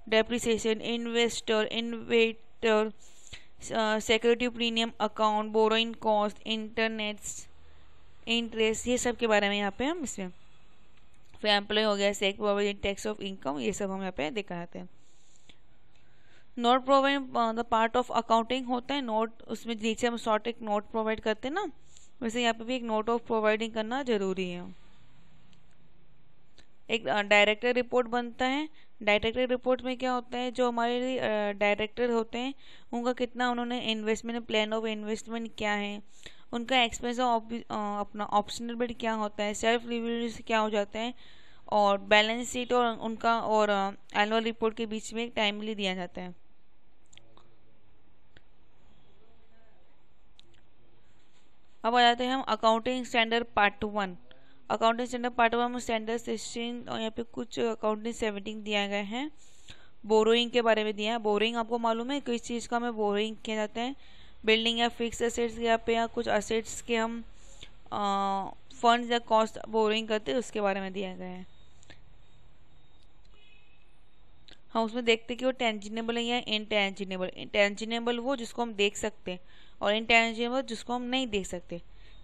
depreciation investor investor security premium account borrowing cost internet interest ये सब के बारे में यहाँ पे हम इसमें फिर एम्प्लॉय हो गया सेक प्रोविजन टैक्स ऑफ इनकम ये सब हम यहाँ पे दिखाते हैं note provide the part of accounting होता है नोट उसमें नीचे हम शॉर्ट एक नोट प्रोवाइड करते हैं ना वैसे यहाँ पे भी एक नोट ऑफ प्रोवाइडिंग करना ज़रूरी है एक डायरेक्टर रिपोर्ट बनता है डायरेक्टर रिपोर्ट में क्या होता है जो हमारे डायरेक्टर होते हैं उनका कितना उन्होंने इन्वेस्टमेंट प्लान ऑफ इन्वेस्टमेंट क्या है उनका एक्सपेंस ऑफ अपना ऑप्शनल बिल क्या होता है सेल्फ रिव्यू से क्या हो जाता है और बैलेंस शीट और उनका और एनुअल रिपोर्ट के बीच में एक टाइमली दिया जाता है अब आ जाते हैं हम accounting standard part one accounting standard part one में स्टैंडर्ड सिक्सटीन और यहाँ पे कुछ अकाउंटिंग सेवनटीन दिए गए हैं बोरोइंग के बारे में दिया है बोरिंग आपको मालूम है किस चीज़ का हमें बोरोइंग किया जाते हैं बिल्डिंग या फिक्स एसेट्स या पे या कुछ असेट्स के हम फंड या कॉस्ट बोरोइंग करते हैं उसके बारे में दिया गया है हम उसमें देखते हैं कि वो टेंजिनेबल है या इनटेंजिनेबल टेंजिनेबल वो जिसको हम देख सकते हैं और इनटेंजिबल जिसको हम नहीं देख सकते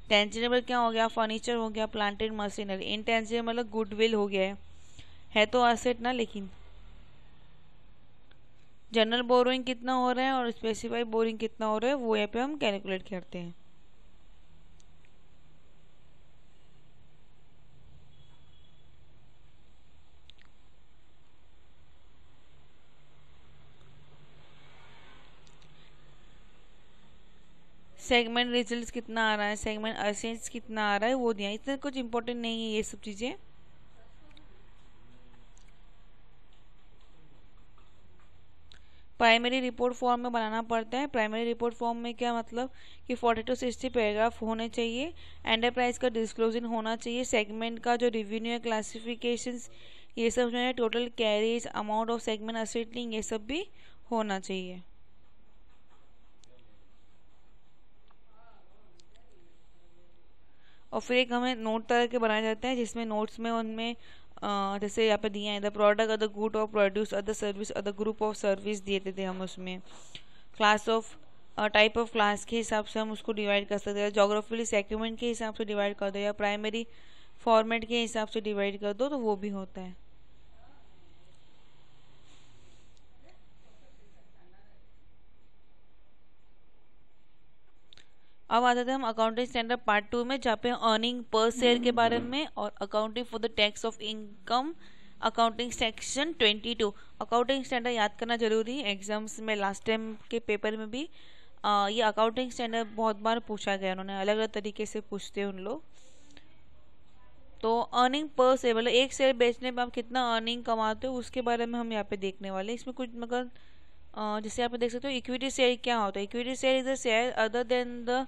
टेंजिबल क्या हो गया फर्नीचर हो गया प्लांटेड मशीनरी इन मतलब गुडविल हो गया है है तो असेट ना लेकिन जनरल बोरिंग कितना हो रहा है और स्पेसिफाइड बोरिंग कितना हो रहा है वो यहाँ पे हम कैलकुलेट करते हैं सेगमेंट रिजल्ट कितना आ रहा है सेगमेंट असेंस कितना आ रहा है वो दिया इतना कुछ इम्पोर्टेंट नहीं है ये सब चीज़ें प्राइमरी रिपोर्ट फॉर्म में बनाना पड़ता है प्राइमरी रिपोर्ट फॉर्म में क्या मतलब कि फोर्टी टू सिक्सटी पैराग्राफ होने चाहिए एंटरप्राइज का डिस्क्लोजिंग होना चाहिए सेगमेंट का जो रिवेन्यू है क्लासिफिकेशन ये सब जो है total carriage amount of segment asseting ये सब भी होना चाहिए और फिर एक हमें नोट तरह के बनाए जाते हैं जिसमें नोट्स में उनमें जैसे यहाँ पे दिए हैं the product other good of produce other service other group of service दिए थे, हम उसमें class of type of class के हिसाब से हम उसको डिवाइड कर सकते हैं जोग्राफिकली सेगमेंट के हिसाब से डिवाइड कर दो या प्राइमरी फॉर्मेट के हिसाब से डिवाइड कर दो तो वो भी होता है अब आते हैं हम अकाउंटिंग स्टैंडर्ड पार्ट टू में जहाँ पे अर्निंग पर शेयर के बारे में और accounting for the tax of income accounting section 22 accounting standard याद करना जरूरी है एग्जाम्स में लास्ट टाइम के पेपर में भी आ, ये अकाउंटिंग स्टैंडर्ड बहुत बार पूछा गया उन्होंने अलग अलग तरीके से पूछते हैं उन लोग तो अर्निंग पर शेयर मतलब एक शेयर बेचने पर आप कितना अर्निंग कमाते हो उसके बारे में हम यहाँ पे देखने वाले इसमें कुछ मतलब जैसे आप देख सकते हो इक्विटी शेयर क्या होता है equity share is the share other than the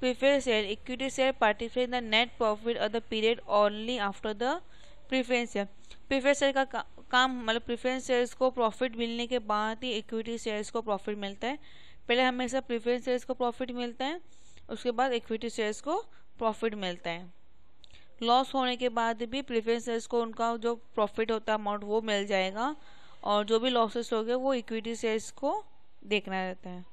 prefer share equity share participate in the net profit other the period only after the preference share prefer share का, का काम मतलब प्रीफरेंस शेयर्स को profit मिलने के बाद ही इक्विटी शेयर्स को प्रॉफिट मिलता है पहले हमेशा प्रीफरेंस शेयर्स को प्रॉफिट मिलता है उसके बाद इक्विटी शेयर्स को प्रॉफिट मिलता है लॉस होने के बाद भी प्रीफरेंस शेयर्स को उनका जो प्रॉफिट होता है अमाउंट वो मिल जाएगा और जो भी लॉसेस हो गए वो इक्विटी शेयर्स को देखना रहता है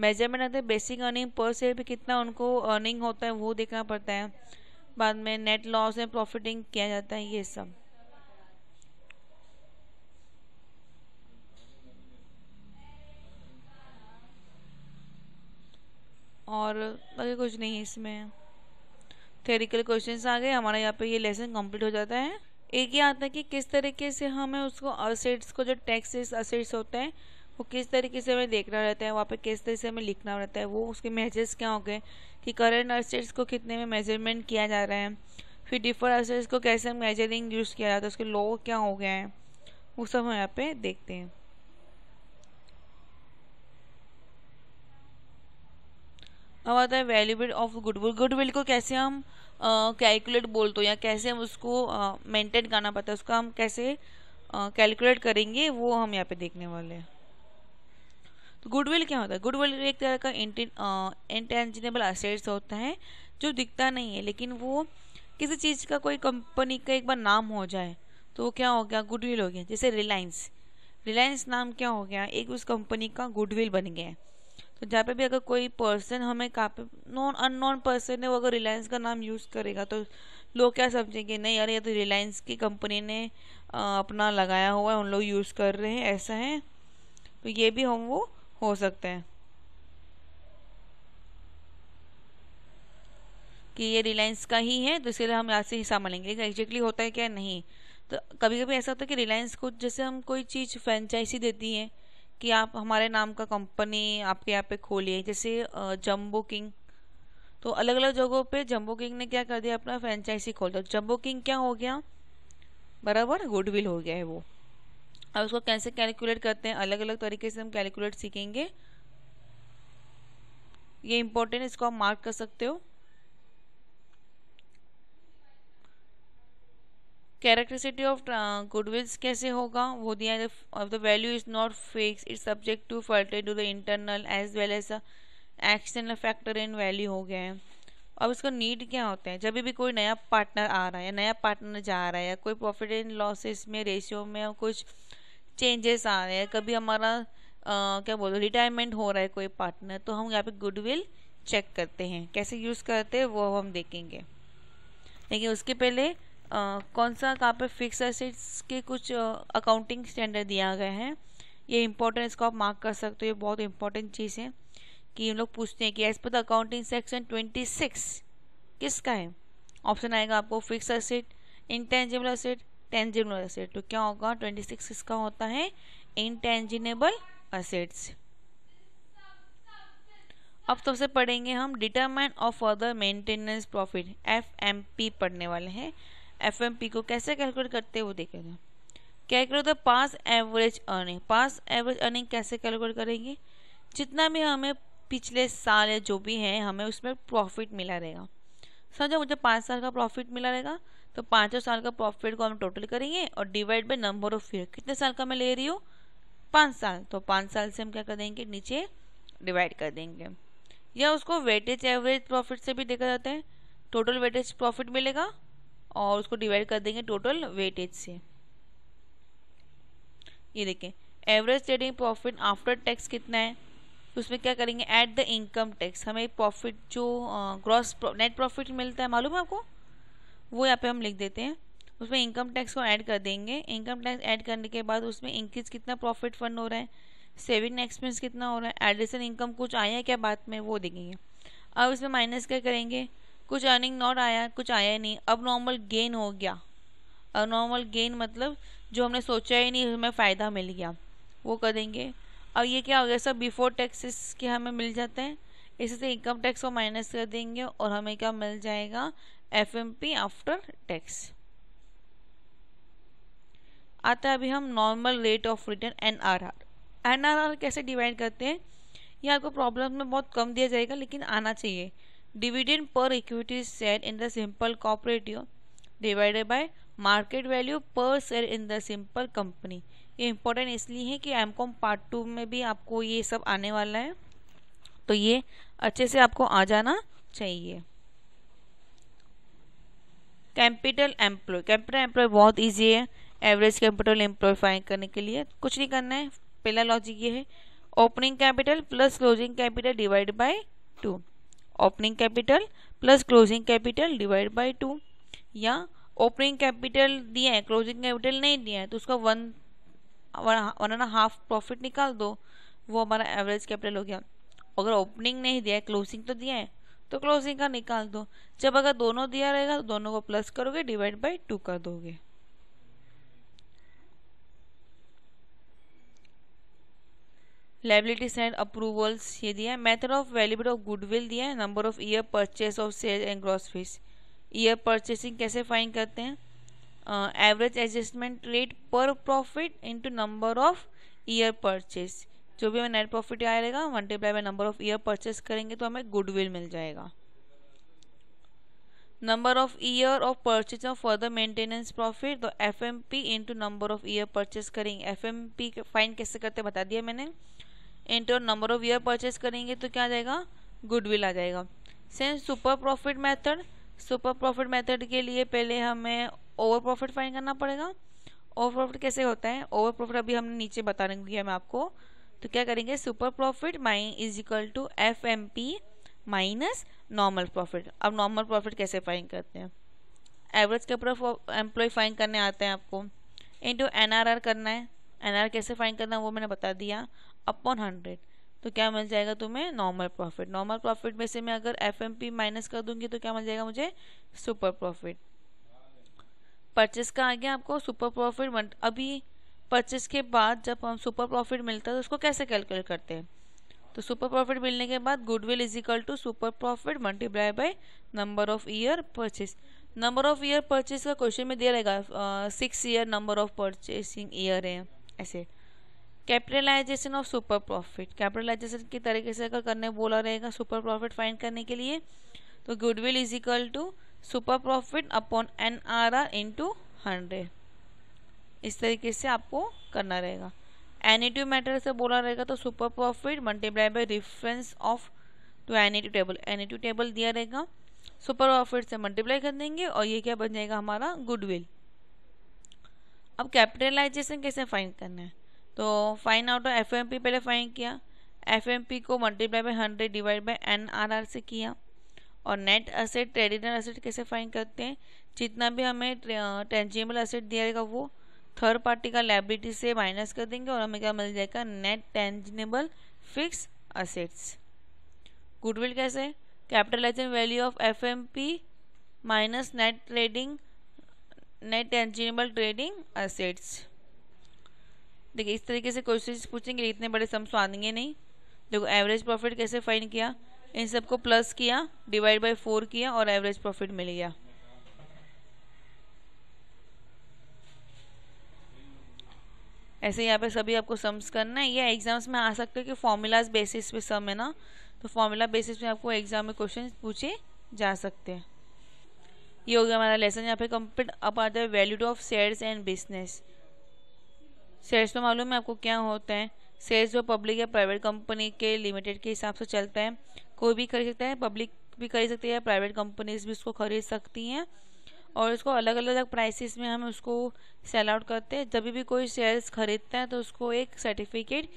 मेजरमेंट आते हैं बेसिक अर्निंग पर शेयर पे कितना उनको अर्निंग होता है वो देखना पड़ता है बाद में नेट लॉस में प्रॉफिटिंग किया जाता है ये सब और बाकी कुछ नहीं इसमें थेरिकल क्वेश्चंस आ गए हमारा यहाँ पे ये लेसन कंप्लीट हो जाता है एक ये आता है कि किस तरीके से हमें उसको असेट्स को जो टैक्सेस असेट्स होते हैं वो किस तरीके से हमें देखना रहता है वहाँ पे किस तरीके से हमें लिखना रहता है वो उसके मेजर्स क्या हो गए कि करंट असेट्स को कितने में मेजरमेंट किया जा रहा है फिर डिफर असेट्स को कैसे मेजरिंग यूज़ किया जाता है उसके लॉ क्या हो गए हैं वो सब हम यहाँ पे देखते हैं अब आता है वैल्यूबिल ऑफ गुडविल गुडविल को कैसे हम कैलकुलेट बोल दो या कैसे हम उसको मेंटेन करना पड़ता है उसका हम कैसे कैलकुलेट करेंगे वो हम यहाँ पे देखने वाले हैं तो गुडविल क्या होता है गुडविल एक तरह का इंटेंजिनेबल असेट्स होता है जो दिखता नहीं है लेकिन वो किसी चीज़ का कोई कंपनी का एक बार नाम हो जाए तो वो क्या हो गया गुडविल हो गया जैसे रिलायंस रिलायंस नाम क्या हो गया एक उस कंपनी का गुडविल बन गया है तो जहाँ पे भी अगर कोई पर्सन हमें काफ़ी नॉन अननोन पर्सन है वो अगर रिलायंस का नाम यूज़ करेगा तो लोग क्या समझेंगे नहीं यार ये तो रिलायंस की कंपनी ने अपना लगाया हुआ है उन लोग यूज़ कर रहे हैं ऐसा है तो ये भी हम वो हो सकते हैं कि ये रिलायंस का ही है तो इसलिए हम यहाँ से ही सामान लेंगे लेकिन एग्जैक्टली होता है क्या नहीं तो कभी कभी ऐसा होता है कि रिलायंस को जैसे हम कोई चीज़ फ्रेंचाइजी देती है कि आप हमारे नाम का कंपनी आपके यहाँ पे खोलिए जैसे जम्बो किंग तो अलग अलग जगहों पे जम्बो किंग ने क्या कर दिया अपना फ्रेंचाइजी खोल दिया जम्बो किंग क्या हो गया बराबर गुडविल हो गया है वो अब उसको कैसे कैलकुलेट करते हैं अलग अलग तरीके से हम कैलकुलेट सीखेंगे ये इंपॉर्टेंट इसको आप मार्क कर सकते हो कैरेक्टरिसिटी ऑफ गुडविल्स कैसे होगा वो दिया of the value is not fix it subject to फर्टेड to the internal as well as external factor in value हो गया है अब इसका नीड क्या होता है जब भी कोई नया पार्टनर आ रहा है या नया पार्टनर जा रहा है या कोई प्रॉफिट एंड लॉसेस में रेशियो में कुछ चेंजेस आ रहे हैं कभी हमारा आ, क्या बोलो रिटायरमेंट हो रहा है कोई पार्टनर तो हम यहाँ पे गुडविल चेक करते हैं कैसे यूज़ करते हैं वो हम देखेंगे लेकिन उसके पहले कौन सा कहाँ पे फिक्स एसेट्स के कुछ अकाउंटिंग स्टैंडर्ड दिया गया है ये इंपॉर्टेंट इसको आप मार्क कर सकते हो ये बहुत इंपॉर्टेंट चीज़ है कि हम लोग पूछते हैं कि as per the accounting section twenty six किसका है ऑप्शन आएगा आपको fix asset intangible asset tangible asset तो क्या होगा ट्वेंटी सिक्स किसका होता है इनटेंजिनेबल असेट्स अब सबसे पढ़ेंगे हम determine of further maintenance profit F M P पढ़ने वाले हैं एफ को कैसे कैलकुलेट करते हैं वो देखेंगे calculate the past average earning past average earning कैसे कैलकुलेट करेंगे जितना भी हमें पिछले साल या जो भी है हमें उसमें प्रॉफिट मिला रहेगा समझो मुझे पाँच साल का प्रॉफिट मिला रहेगा तो पाँचों साल का प्रॉफिट को हम टोटल करेंगे और divide by number of year कितने साल का मैं ले रही हूँ पाँच साल तो पाँच साल से हम क्या कर देंगे नीचे डिवाइड कर देंगे या उसको वेटेज एवरेज प्रॉफिट से भी देखा जाता है टोटल वेटेज प्रॉफिट मिलेगा और उसको डिवाइड कर देंगे टोटल वेटेज से ये देखें average trading profit after tax कितना है उसमें क्या करेंगे एट द इनकम टैक्स हमें प्रॉफिट जो ग्रॉस नेट प्रॉफिट मिलता है मालूम है आपको वो यहाँ पे हम लिख देते हैं उसमें इनकम टैक्स को ऐड कर देंगे इनकम टैक्स ऐड करने के बाद उसमें इंक्रीज कितना प्रॉफिट फंड हो रहा है सेविंग एक्सपेंस कितना हो रहा है एडिशन इनकम कुछ आया है क्या बात में वो देखेंगे अब इसमें माइनस क्या करेंगे कुछ अर्निंग नॉट आया कुछ आया नहीं अब नॉर्मल गेन हो गया अब नॉर्मल गेन मतलब जो हमने सोचा ही नहीं हमें फ़ायदा मिल गया वो करेंगे अब ये क्या हो गया सब बिफोर टैक्सेस के हमें मिल जाते हैं इसी से इनकम टैक्स को माइनस कर देंगे और हमें क्या मिल जाएगा F M P after tax आता है अभी हम normal rate of return N R R N R R कैसे डिवाइड करते हैं ये आपको प्रॉब्लम में बहुत कम दिया जाएगा लेकिन आना चाहिए dividend per equity share in the simple cooperative divided by market value per share in the simple company ये इंपॉर्टेंट इसलिए है कि एम कॉम पार्ट टू में भी आपको ये सब आने वाला है तो ये अच्छे से आपको आ जाना चाहिए कैपिटल एम्प्लॉय कैपिटल एम्प्लॉय बहुत ईजी है एवरेज कैपिटल एम्प्लॉय फाइन करने के लिए कुछ नहीं करना है पहला लॉजिक ये है opening capital plus closing capital divide by two opening capital plus closing capital divide by two या ओपनिंग कैपिटल दिया है क्लोजिंग कैपिटल नहीं दिया है तो उसका one one and half profit निकाल दो वो हमारा एवरेज कैपिटल हो गया अगर ओपनिंग नहीं दिया है क्लोजिंग तो दिया है तो क्लोजिंग का निकाल दो जब अगर दोनों दिया रहेगा तो दोनों को प्लस करोगे डिवाइड बाई टू कर दोगे लाइबिलिटीज एंड अप्रूवल्स ये दिया है मैथड ऑफ वैल्यूबिट ऑफ गुडविल दिया है number of year purchase of sale and gross fees year purchasing कैसे फाइन करते हैं एवरेज एडजस्टमेंट रेट पर profit into number of year purchase जो भी हमें नेट प्रॉफिट आएगा multiply by number of year purchase करेंगे तो हमें गुडविल मिल जाएगा number of year of purchase of further maintenance profit तो F M P into number of year purchase करेंगे एफ एम पी फाइन कैसे करते बता दिया मैंने into number of year purchase करेंगे तो क्या आ जाएगा गुडविल आ जाएगा same super profit method super profit method के लिए पहले हमें ओवर प्रॉफिट फाइंड करना पड़ेगा ओवर प्रॉफिट कैसे होता है ओवर प्रॉफिट अभी हमने नीचे बता रहे हैं मैं आपको तो क्या करेंगे super profit mine is equal to F M P minus normal profit अब नॉर्मल प्रॉफिट कैसे फाइन करते हैं एवरेज के ऊपर एम्प्लॉय फाइन करने आते हैं आपको टू एन आर आर करना है एन आर कैसे फाइन करना है वो मैंने बता दिया अपॉन हंड्रेड तो क्या मिल जाएगा तुम्हें नॉर्मल प्रॉफिट नॉर्मल प्रॉफिट में से मैं अगर एफ एम पी माइनस कर दूंगी तो क्या मिल जाएगा मुझे सुपर प्रॉफिट परचेस का आ गया आपको सुपर प्रॉफिट अभी परचेस के बाद जब हम सुपर प्रॉफिट मिलता है तो उसको कैसे कैलकुलेट करते हैं तो सुपर प्रॉफिट मिलने के बाद goodwill is equal to super profit multiply by number of year purchase number of year purchase का क्वेश्चन में दिया रहेगा six year number of purchasing year है ऐसे capitalization of super profit capitalization के तरीके से अगर करने बोला रहेगा सुपर प्रॉफिट फाइंड करने के लिए तो goodwill is equal to super profit upon N R R into hundred इस तरीके से आपको करना रहेगा एनिटिव मैटर से बोला रहेगा तो super profit multiply by reference of two तो एनिटिव टेबल एनिटिव टेबल दिया रहेगा सुपर प्रॉफिट से मल्टीप्लाई कर देंगे और ये क्या बन जाएगा हमारा गुडविल अब कैपिटलाइजेशन कैसे फाइंड करना है तो find out of F M P पहले फाइन किया एफ एम पी को multiply by hundred divide by N R R से किया और नेट असेट ट्रेडिनल असेट कैसे फाइन करते हैं जितना भी हमें टेंजिबल असेट दिया जाएगा वो थर्ड पार्टी का लाइब्रिटी से माइनस कर देंगे और हमें क्या मिल जाएगा net tangible fixed assets goodwill कैसे capitalizing value of F M P minus net trading net tangible trading assets देखिए इस तरीके से क्वेश्चन पूछेंगे इतने बड़े सम्स तो आएंगे नहीं देखो एवरेज प्रॉफिट कैसे फाइंड किया इन सबको प्लस किया डिवाइड बाय फोर किया और एवरेज प्रॉफिट मिल गया ऐसे यहाँ पे सभी आपको सम्स करना है ये एग्जाम्स में आ सकते हैं कि फॉर्मूलाज बेसिस पे सम है ना तो फॉर्मूला बेसिस पे आपको एग्जाम में क्वेश्चन पूछे जा सकते हैं ये हो गया हमारा लेसन यहाँ पे कंप्लीट अब आता है value of shares and business shares तो मालूम है आपको क्या होता है शेयर्स जो पब्लिक या प्राइवेट कंपनी के लिमिटेड के हिसाब से चलता है कोई भी खरीद सकता है पब्लिक भी खरीद सकती है प्राइवेट कंपनीज भी उसको खरीद सकती हैं और इसको अलग अलग प्राइसेस में हम उसको सेल आउट करते हैं जब भी कोई शेयर्स खरीदता है तो उसको एक सर्टिफिकेट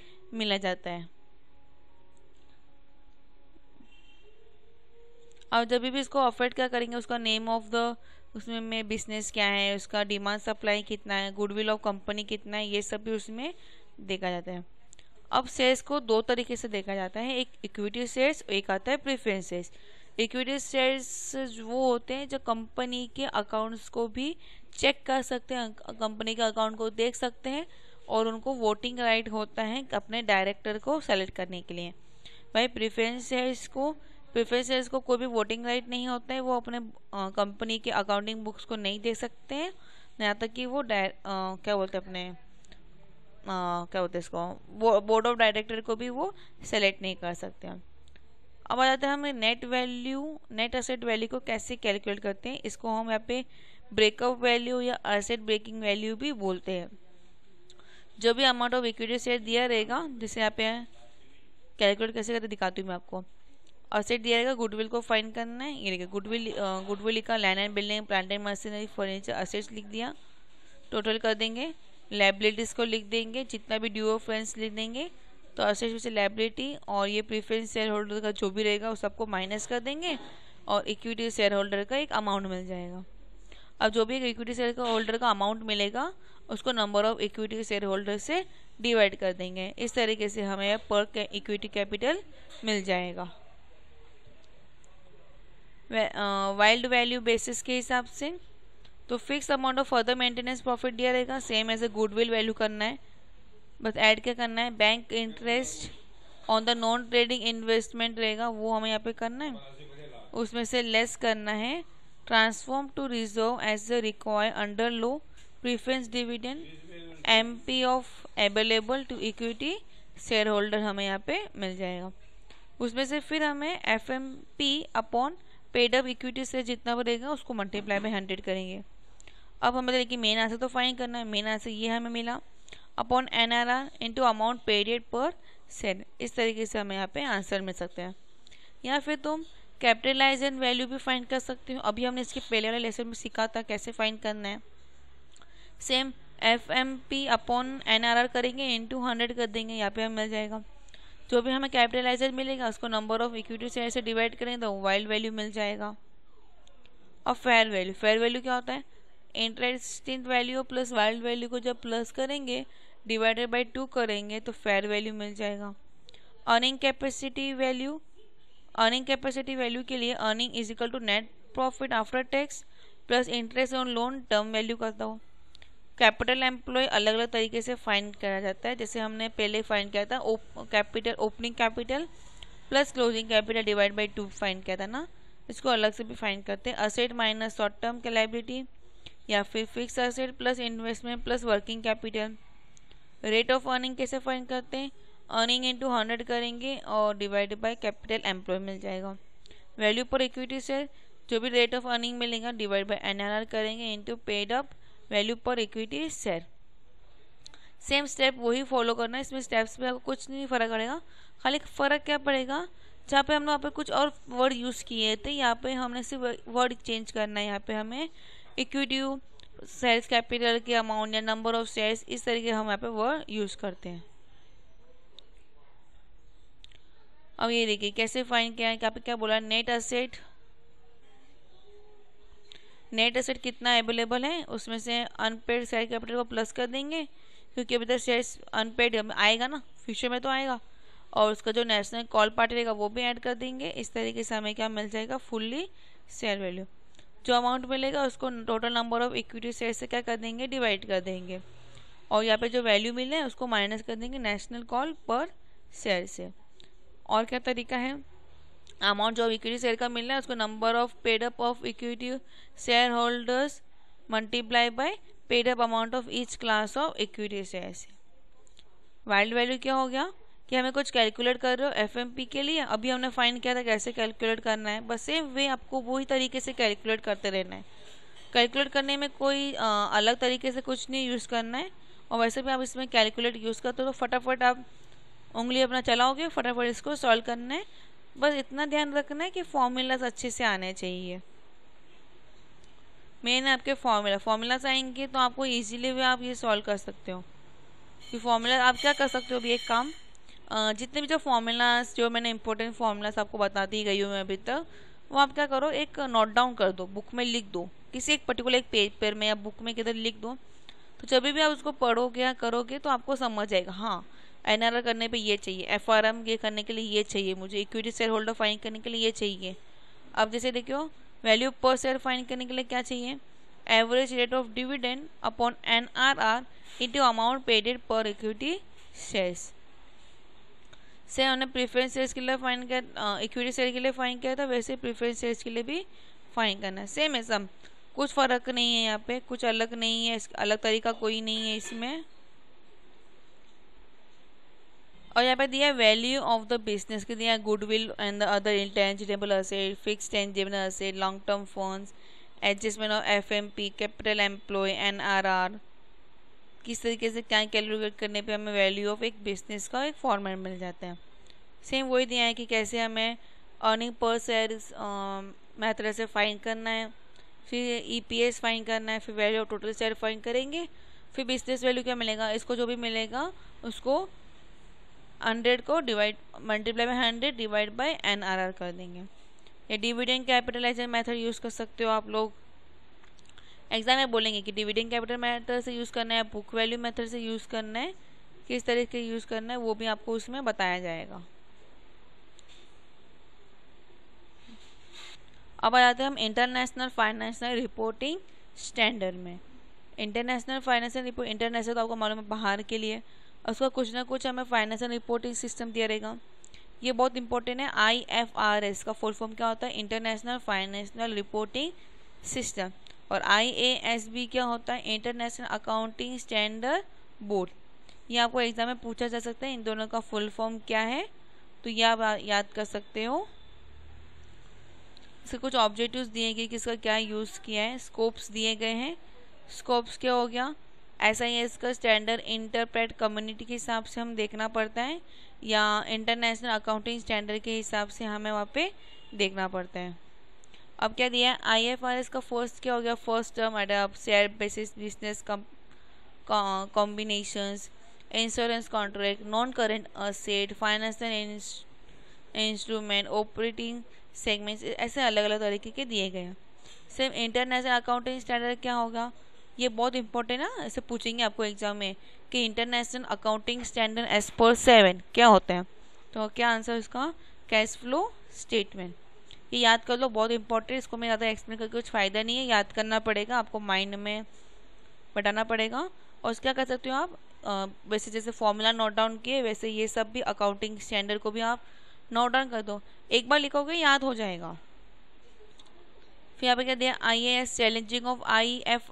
मिला जाता है और जब भी इसको ऑफर्ड क्या करेंगे उसका नेम ऑफ द उसमें में बिजनेस क्या है उसका डिमांड सप्लाई कितना है गुडविल ऑफ कंपनी कितना है ये सब भी उसमें देखा जाता है अब शेयर्स को दो तरीके से देखा जाता है एक इक्विटी शेयर्स और एक आता है प्रेफरेंस शेयर्स इक्विटी शेयर्स वो होते हैं जो कंपनी के अकाउंट्स को भी चेक कर सकते हैं कंपनी के अकाउंट को देख सकते हैं और उनको वोटिंग राइट होता है अपने डायरेक्टर को सेलेक्ट करने के लिए भाई प्रेफरेंस शेयर्स को प्रोफेसर्स को कोई भी वोटिंग राइट नहीं होता है वो अपने कंपनी के अकाउंटिंग बुक्स को नहीं देख सकते हैं यहाँ तक कि वो आ, क्या बोलते हैं अपने आ, क्या बोलते हैं इसको बोर्ड ऑफ डायरेक्टर को भी वो सेलेक्ट नहीं कर सकते हैं अब आ जाते हैं हम net value net asset value को कैसे कैलकुलेट करते हैं इसको हम यहाँ पे ब्रेकअप वैल्यू या असेट ब्रेकिंग वैल्यू भी बोलते हैं जो भी अमाउंट ऑफ इक्विटी शेयर दिया रहेगा जिसे यहाँ पे कैलकुलेट कैसे करते दिखाती हूँ मैं आपको असेट दिया रहेगा गुडविल को फाइन करना है ये देखिए गुडविल गुडविल लिखा land and building plant and machinery furniture assets लिख दिया टोटल कर देंगे लाइबिलिटीज़ को लिख देंगे जितना भी ड्यू फ्रेंड्स लिख देंगे तो असेट्स में से लाइबिलिटी और ये प्रीफरेंस शेयर होल्डर का जो भी रहेगा वो सबको माइनस कर देंगे और इक्विटी शेयर होल्डर का एक अमाउंट मिल जाएगा अब जो भी इक्विटी शेयर होल्डर का अमाउंट मिलेगा उसको number of equity share holder से डिवाइड कर देंगे इस तरीके से हमें पर इक्विटी कैपिटल मिल जाएगा वाइल्ड वैल्यू बेसिस के हिसाब से तो fixed amount of further maintenance profit दिया रहेगा same as a goodwill value करना है बस ऐड क्या करना है bank interest on the non trading investment रहेगा वो हमें यहाँ पे करना है उसमें से लेस करना है transform to reserve as the require under low preference dividend M P of available to equity share holder हमें यहाँ पे मिल जाएगा उसमें से फिर हमें F M P upon paid up equity से जितना बढ़ेगा उसको मल्टीप्लाई बाई हंड्रेड करेंगे अब हमें देखिए मेन आंसर तो फाइन करना है मेन आंसर ये हमें मिला upon N R R into amount paid per sale इस तरीके से हमें यहाँ पे आंसर मिल सकता है या फिर तुम कैपिटलाइज एंड वैल्यू भी फाइंड कर सकते हो अभी हमने इसके पहले वाले लेसन में सीखा था कैसे फाइंड करना है same F M P upon N R R करेंगे इंटू हंड्रेड कर देंगे यहाँ पे हमें मिल जाएगा जो भी हमें कैपिटलाइजर मिलेगा उसको नंबर ऑफ इक्विटी शेयर से डिवाइड करेंगे तो वाइल्ड वैल्यू मिल जाएगा और फेयर वैल्यू फेयर वैल्यू क्या होता है interesting value plus wild value को जब प्लस करेंगे डिवाइडेड बाई टू करेंगे तो फेयर वैल्यू मिल जाएगा earning capacity value earning capacity value के लिए earning is equal to net profit after tax plus interest on loan term value करता हूँ कैपिटल एम्प्लॉय अलग अलग तरीके से फाइंड करा जाता है जैसे हमने पहले फाइंड किया था capital opening capital plus closing capital divide by two find किया था ना इसको अलग से भी फाइंड करते हैं असेट माइनस शॉर्ट टर्म के लाइबिलिटी या फिर fixed asset plus investment plus working capital rate of earning कैसे फाइंड करते हैं अर्निंग इंटू हंड्रेड करेंगे और डिवाइड बाय कैपिटल एम्प्लॉय मिल जाएगा वैल्यू पर इक्विटी शेयर जो भी रेट ऑफ अर्निंग मिलेगा डिवाइड बाय एनआरआर करेंगे into paid up value per equity share same step वही फॉलो करना है इसमें स्टेप्स में आपको कुछ नहीं फ़र्क पड़ेगा खाली फ़र्क क्या पड़ेगा जहाँ पे हमने वहाँ पे कुछ और वर्ड यूज़ किए थे यहाँ पे हमने सिर्फ वर्ड चेंज करना है यहाँ पे हमें इक्विटी सेल्स कैपिटल के अमाउंट या नंबर ऑफ शेयर्स इस तरीके हम यहाँ पे वर्ड यूज़ करते हैं अब ये देखिए कैसे फाइन किया है यहाँ पे क्या बोला नेट असेट नेट एसेट कितना अवेलेबल है उसमें से अनपेड शेयर कैपिटल को प्लस कर देंगे क्योंकि अभी तक शेयर अनपेड आएगा ना फ्यूचर में तो आएगा और उसका जो नेशनल कॉल पार्टी रहेगा वो भी ऐड कर देंगे इस तरीके से हमें क्या मिल जाएगा फुल्ली शेयर वैल्यू जो अमाउंट मिलेगा उसको total number of equity share से क्या कर देंगे डिवाइड कर देंगे और यहाँ पे जो वैल्यू मिले उसको माइनस कर देंगे नेशनल कॉल पर शेयर से और क्या तरीका है अमाउंट जो इक्विटी शेयर का मिलना है उसको number of paid up of equity share holders multiply by paid up amount of each class of equity से वाइल्ड वैल्यू क्या हो गया कि हमें कुछ कैलकुलेट कर रहे हो एफएमपी के लिए अभी हमने फाइन किया था कैसे कैलकुलेट करना है बस सेम वे आपको वही तरीके से कैलकुलेट करते रहना है कैलकुलेट करने में कोई आ, अलग तरीके से कुछ नहीं यूज़ करना है और वैसे भी आप इसमें कैलकुलेट यूज़ करते हो तो फटाफट आप उंगली अपना चलाओगे फटाफट इसको सॉल्व करना है बस इतना ध्यान रखना है कि फॉर्मूलाज अच्छे से आने चाहिए मेन आपके फॉर्मूला फॉर्मूलाज आएंगे तो आपको इजीली भी आप ये सॉल्व कर सकते हो कि फॉर्मूला आप क्या कर सकते हो अभी एक काम जितने भी जो फॉर्मूलाज जो मैंने इंपॉर्टेंट फॉर्मूलाज आपको बताती गई हूँ मैं अभी तक वो आप क्या करो एक नोट डाउन कर दो बुक में लिख दो किसी एक पर्टिकुलर एक पेज पर में या बुक में किधर लिख दो तो जब भी आप उसको पढ़ोगे या करोगे तो आपको समझ आएगा हाँ एन करने पे ये चाहिए एफ आर एम ये करने के लिए ये चाहिए मुझे इक्विटी शेयर होल्डर फाइन करने के लिए ये चाहिए अब जैसे देखियो वैल्यू पर शेयर फाइन करने के लिए क्या चाहिए average rate of dividend upon N R R to amount paid per equity shares से हमने प्रीफरेंस शेयर्स के लिए फाइन कर इक्विटी शेयर के लिए फाइन किया था वैसे प्रीफरेंस शेयर्स के लिए भी फाइन करना है सेम है सब कुछ फ़र्क नहीं है यहाँ पे कुछ अलग नहीं है अलग तरीका कोई नहीं है इसमें और यहाँ पे दिया वैल्यू ऑफ द बिजनेस के दिया है goodwill and the other intangible asset fixed tangible asset long term funds adjustment of F M P capital employ N R R किस तरीके से क्या कैलकुलेट करने पे हमें वैल्यू ऑफ एक बिजनेस का एक फॉर्मेट मिल जाता है सेम वही दिया है कि कैसे हमें अर्निंग पर शेयर तरह से फाइन करना है फिर ई पी एस फाइन करना है फिर value of total share find करेंगे फिर बिजनेस वैल्यू क्या मिलेगा इसको जो भी मिलेगा उसको हंड्रेड को divide multiply by hundred divide by N R R कर देंगे या डिविडेंड कैपिटलाइजेशन मेथड यूज़ कर सकते हो आप लोग एग्जाम में बोलेंगे कि डिविडेंड कैपिटल मेथड से यूज़ करना है बुक वैल्यू मेथड से यूज़ करना है किस तरीके यूज़ करना है वो भी आपको उसमें बताया जाएगा अब आ जाते हैं हम इंटरनेशनल फाइनेंशियल रिपोर्टिंग स्टैंडर्ड में इंटरनेशनल फाइनेंशियल रिपोर्ट इंटरनेशनल तो आपको मालूम है बाहर के लिए उसका कुछ ना कुछ हमें फाइनेंशियल रिपोर्टिंग सिस्टम दिया रहेगा ये बहुत इंपॉर्टेंट है आई एफ आर एस का फुल फॉर्म क्या होता है इंटरनेशनल फाइनेंशियल रिपोर्टिंग सिस्टम और आई ए एस बी क्या होता है इंटरनेशनल अकाउंटिंग स्टैंडर्ड बोर्ड ये आपको एग्जाम में पूछा जा सकता है इन दोनों का फुल फॉर्म क्या है तो ये आप याद कर सकते हो इसके कुछ ऑब्जेक्टिव दिए गए कि इसका क्या यूज़ किया है स्कोप्स दिए गए हैं स्कोप्स क्या हो गया ऐसा ही है इसका स्टैंडर्ड इंटरप्रेट कम्युनिटी के हिसाब से हम देखना पड़ता है या इंटरनेशनल अकाउंटिंग स्टैंडर्ड के हिसाब से हमें वहाँ पे देखना पड़ता है अब क्या दिया है आई एफ आर एस का फर्स्ट क्या हो गया first term adopt share basis business combinations insurance contract non current asset financial instrument operating segments ऐसे अलग अलग तरीके के दिए गए सिर्फ सेम इंटरनेशनल अकाउंटिंग स्टैंडर्ड क्या होगा ये बहुत इंपॉर्टेंट है ना ऐसे पूछेंगे आपको एग्जाम में कि international accounting standard as per seven क्या होता है तो क्या आंसर इसका कैश फ्लो स्टेटमेंट ये याद कर लो बहुत इंपॉर्टेंट इसको मैं ज़्यादा एक्सप्लेन करके कुछ फ़ायदा नहीं है याद करना पड़ेगा आपको माइंड में बटाना पड़ेगा और क्या कर सकते हो आप आ, वैसे जैसे फॉर्मूला नोट डाउन किए वैसे ये सब भी अकाउंटिंग स्टैंडर्ड को भी आप नोट डाउन कर दो एक बार लिखोगे याद हो जाएगा फिर तो यहाँ पे क्या दिया I A S challenging of I F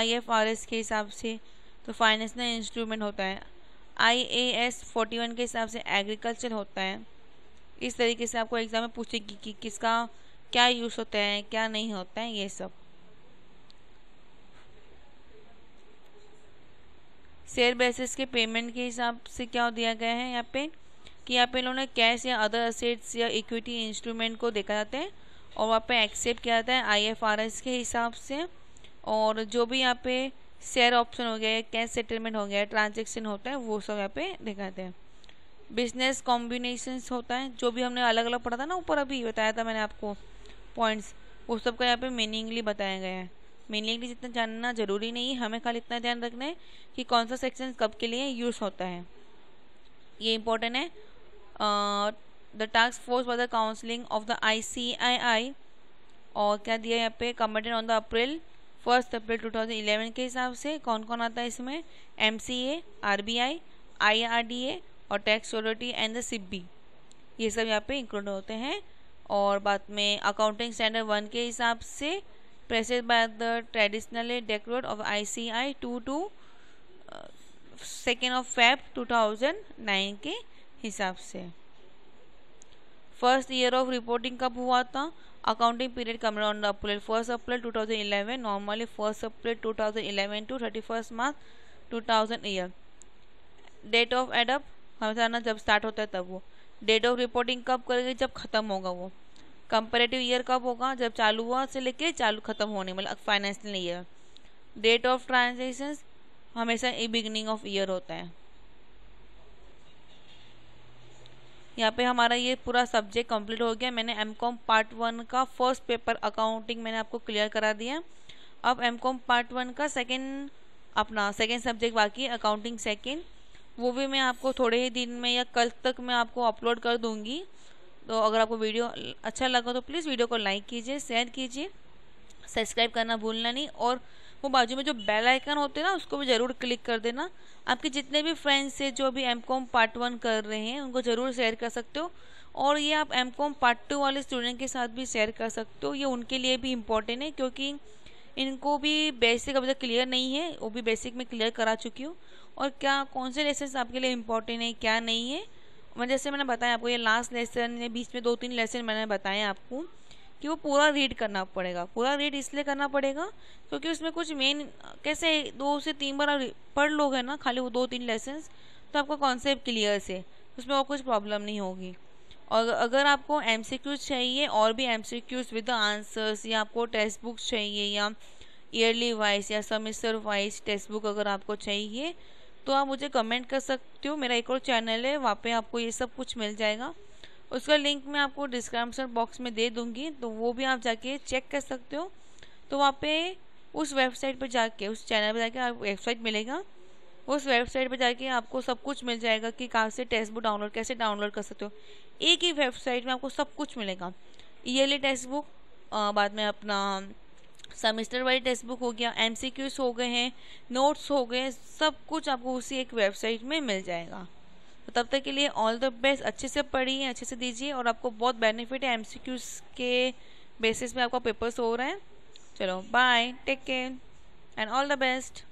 I F R S के हिसाब से तो फाइनेंशियल इंस्ट्रूमेंट होता है I A S forty one के हिसाब से एग्रीकल्चर होता है इस तरीके से आपको एग्ज़ाम में पूछेगी कि, कि किसका क्या यूज़ होता है क्या नहीं होता है ये सब शेयर बेसिस के पेमेंट के हिसाब से क्या दिया गया है यहाँ पे कि यहाँ पे इन्होंने कैश या अदर असेट्स या इक्विटी इंस्ट्रूमेंट को देखा जाता है और वहाँ पे एक्सेप्ट किया जाता है आईएफआरएस के हिसाब से और जो भी यहाँ पे शेयर ऑप्शन हो गया कैश सेटलमेंट हो गया ट्रांजेक्शन होता है वो सब यहाँ पे दिखाते हैं बिजनेस कॉम्बिनेशन होता है जो भी हमने अलग अलग पढ़ा था ना ऊपर अभी बताया था मैंने आपको पॉइंट्स वो सब का यहाँ पे मीनिंगली बताया गया है मीनिंगली जितना जानना जरूरी नहीं है हमें खाली इतना ध्यान रखना है कि कौन सा सेक्शन कब के लिए यूज़ होता है ये इम्पोर्टेंट है the task force for the counselling of the I और क्या दिया यहाँ पे committed on the April first April 2011 के हिसाब से कौन कौन आता है इसमें M C A R B I I R D A और tax authority and the SEBI ये सब यहाँ पे इंक्लूड होते हैं और बाद में अकाउंटिंग स्टैंडर्ड वन के हिसाब से pressed by the traditional decorate of I C I two two second of thousand nine के हिसाब से फर्स्ट ईयर ऑफ रिपोर्टिंग कब हुआ था accounting period come on April first April 2011 normally first April 2011 to thirty first March two thousand year date of adopt हमेशा ना जब start होता है तब वो डेट ऑफ रिपोर्टिंग कब करेगी जब ख़त्म होगा वो कंपेरेटिव ईयर कब होगा जब चालू हुआ से लेके चालू ख़त्म होने मतलब financial year date of transaction हमेशा बिगनिंग ऑफ ईयर होता है यहाँ पे हमारा ये पूरा सब्जेक्ट कंप्लीट हो गया मैंने एम कॉम पार्ट वन का फर्स्ट पेपर अकाउंटिंग मैंने आपको क्लियर करा दिया अब एम कॉम पार्ट वन का सेकेंड अपना सेकेंड सब्जेक्ट बाकी अकाउंटिंग सेकेंड वो भी मैं आपको थोड़े ही दिन में या कल तक मैं आपको अपलोड कर दूँगी तो अगर आपको वीडियो अच्छा लगा तो प्लीज़ वीडियो को लाइक कीजिए शेयर कीजिए सब्सक्राइब करना भूलना नहीं और वो बाजू में जो बेल आइकन होते हैं ना उसको भी ज़रूर क्लिक कर देना आपके जितने भी फ्रेंड्स से जो भी एम कॉम पार्ट वन कर रहे हैं उनको ज़रूर शेयर कर सकते हो और ये आप एम कॉम पार्ट टू वाले स्टूडेंट के साथ भी शेयर कर सकते हो ये उनके लिए भी इम्पोर्टेंट है क्योंकि इनको भी बेसिक अभी तक क्लियर नहीं है वो भी बेसिक में क्लियर करा चुकी हूँ और क्या कौन से लेसन आपके लिए इम्पोर्टेंट है क्या नहीं है मैं मतलब जैसे मैंने बताया आपको ये लास्ट लेसन बीच में दो तीन लेसन मैंने बताए आपको कि वो पूरा रीड करना पड़ेगा पूरा रीड इसलिए करना पड़ेगा क्योंकि उसमें कुछ मेन कैसे दो से तीन बार पढ़ लोगे ना खाली वो दो तीन लेसन तो आपका कॉन्सेप्ट क्लियर से उसमें और कुछ प्रॉब्लम नहीं होगी और अगर आपको एम चाहिए और भी एम विद आंसर्स या आपको टेक्स्ट बुक्स चाहिए या ईयरली वाइज या सेमेस्टर वाइज टेक्स्ट बुक अगर आपको चाहिए तो आप मुझे कमेंट कर सकते हो मेरा एक और चैनल है वहाँ पे आपको ये सब कुछ मिल जाएगा उसका लिंक मैं आपको डिस्क्रिप्शन बॉक्स में दे दूँगी तो वो भी आप जाके चेक कर सकते हो तो वहाँ पे उस वेबसाइट पर जाके उस चैनल पर जाके आप वेबसाइट मिलेगा उस वेबसाइट पर जाके आपको सब कुछ मिल जाएगा कि कहाँ से टेक्स्ट बुक डाउनलोड कैसे डाउनलोड कर सकते हो एक ही वेबसाइट में आपको सब कुछ मिलेगा ईयरली टेक्स्ट बुक बाद में अपना सेमिस्टर वाइज टेक्स्ट बुक हो गया एम हो गए हैं नोट्स हो गए सब कुछ आपको उसी एक वेबसाइट में मिल जाएगा तो तब तक के लिए ऑल द बेस्ट अच्छे से पढ़िए अच्छे से दीजिए और आपको बहुत बेनिफिट है एम के बेसिस में आपका पेपर्स हो रहे हैं चलो bye take care and all the best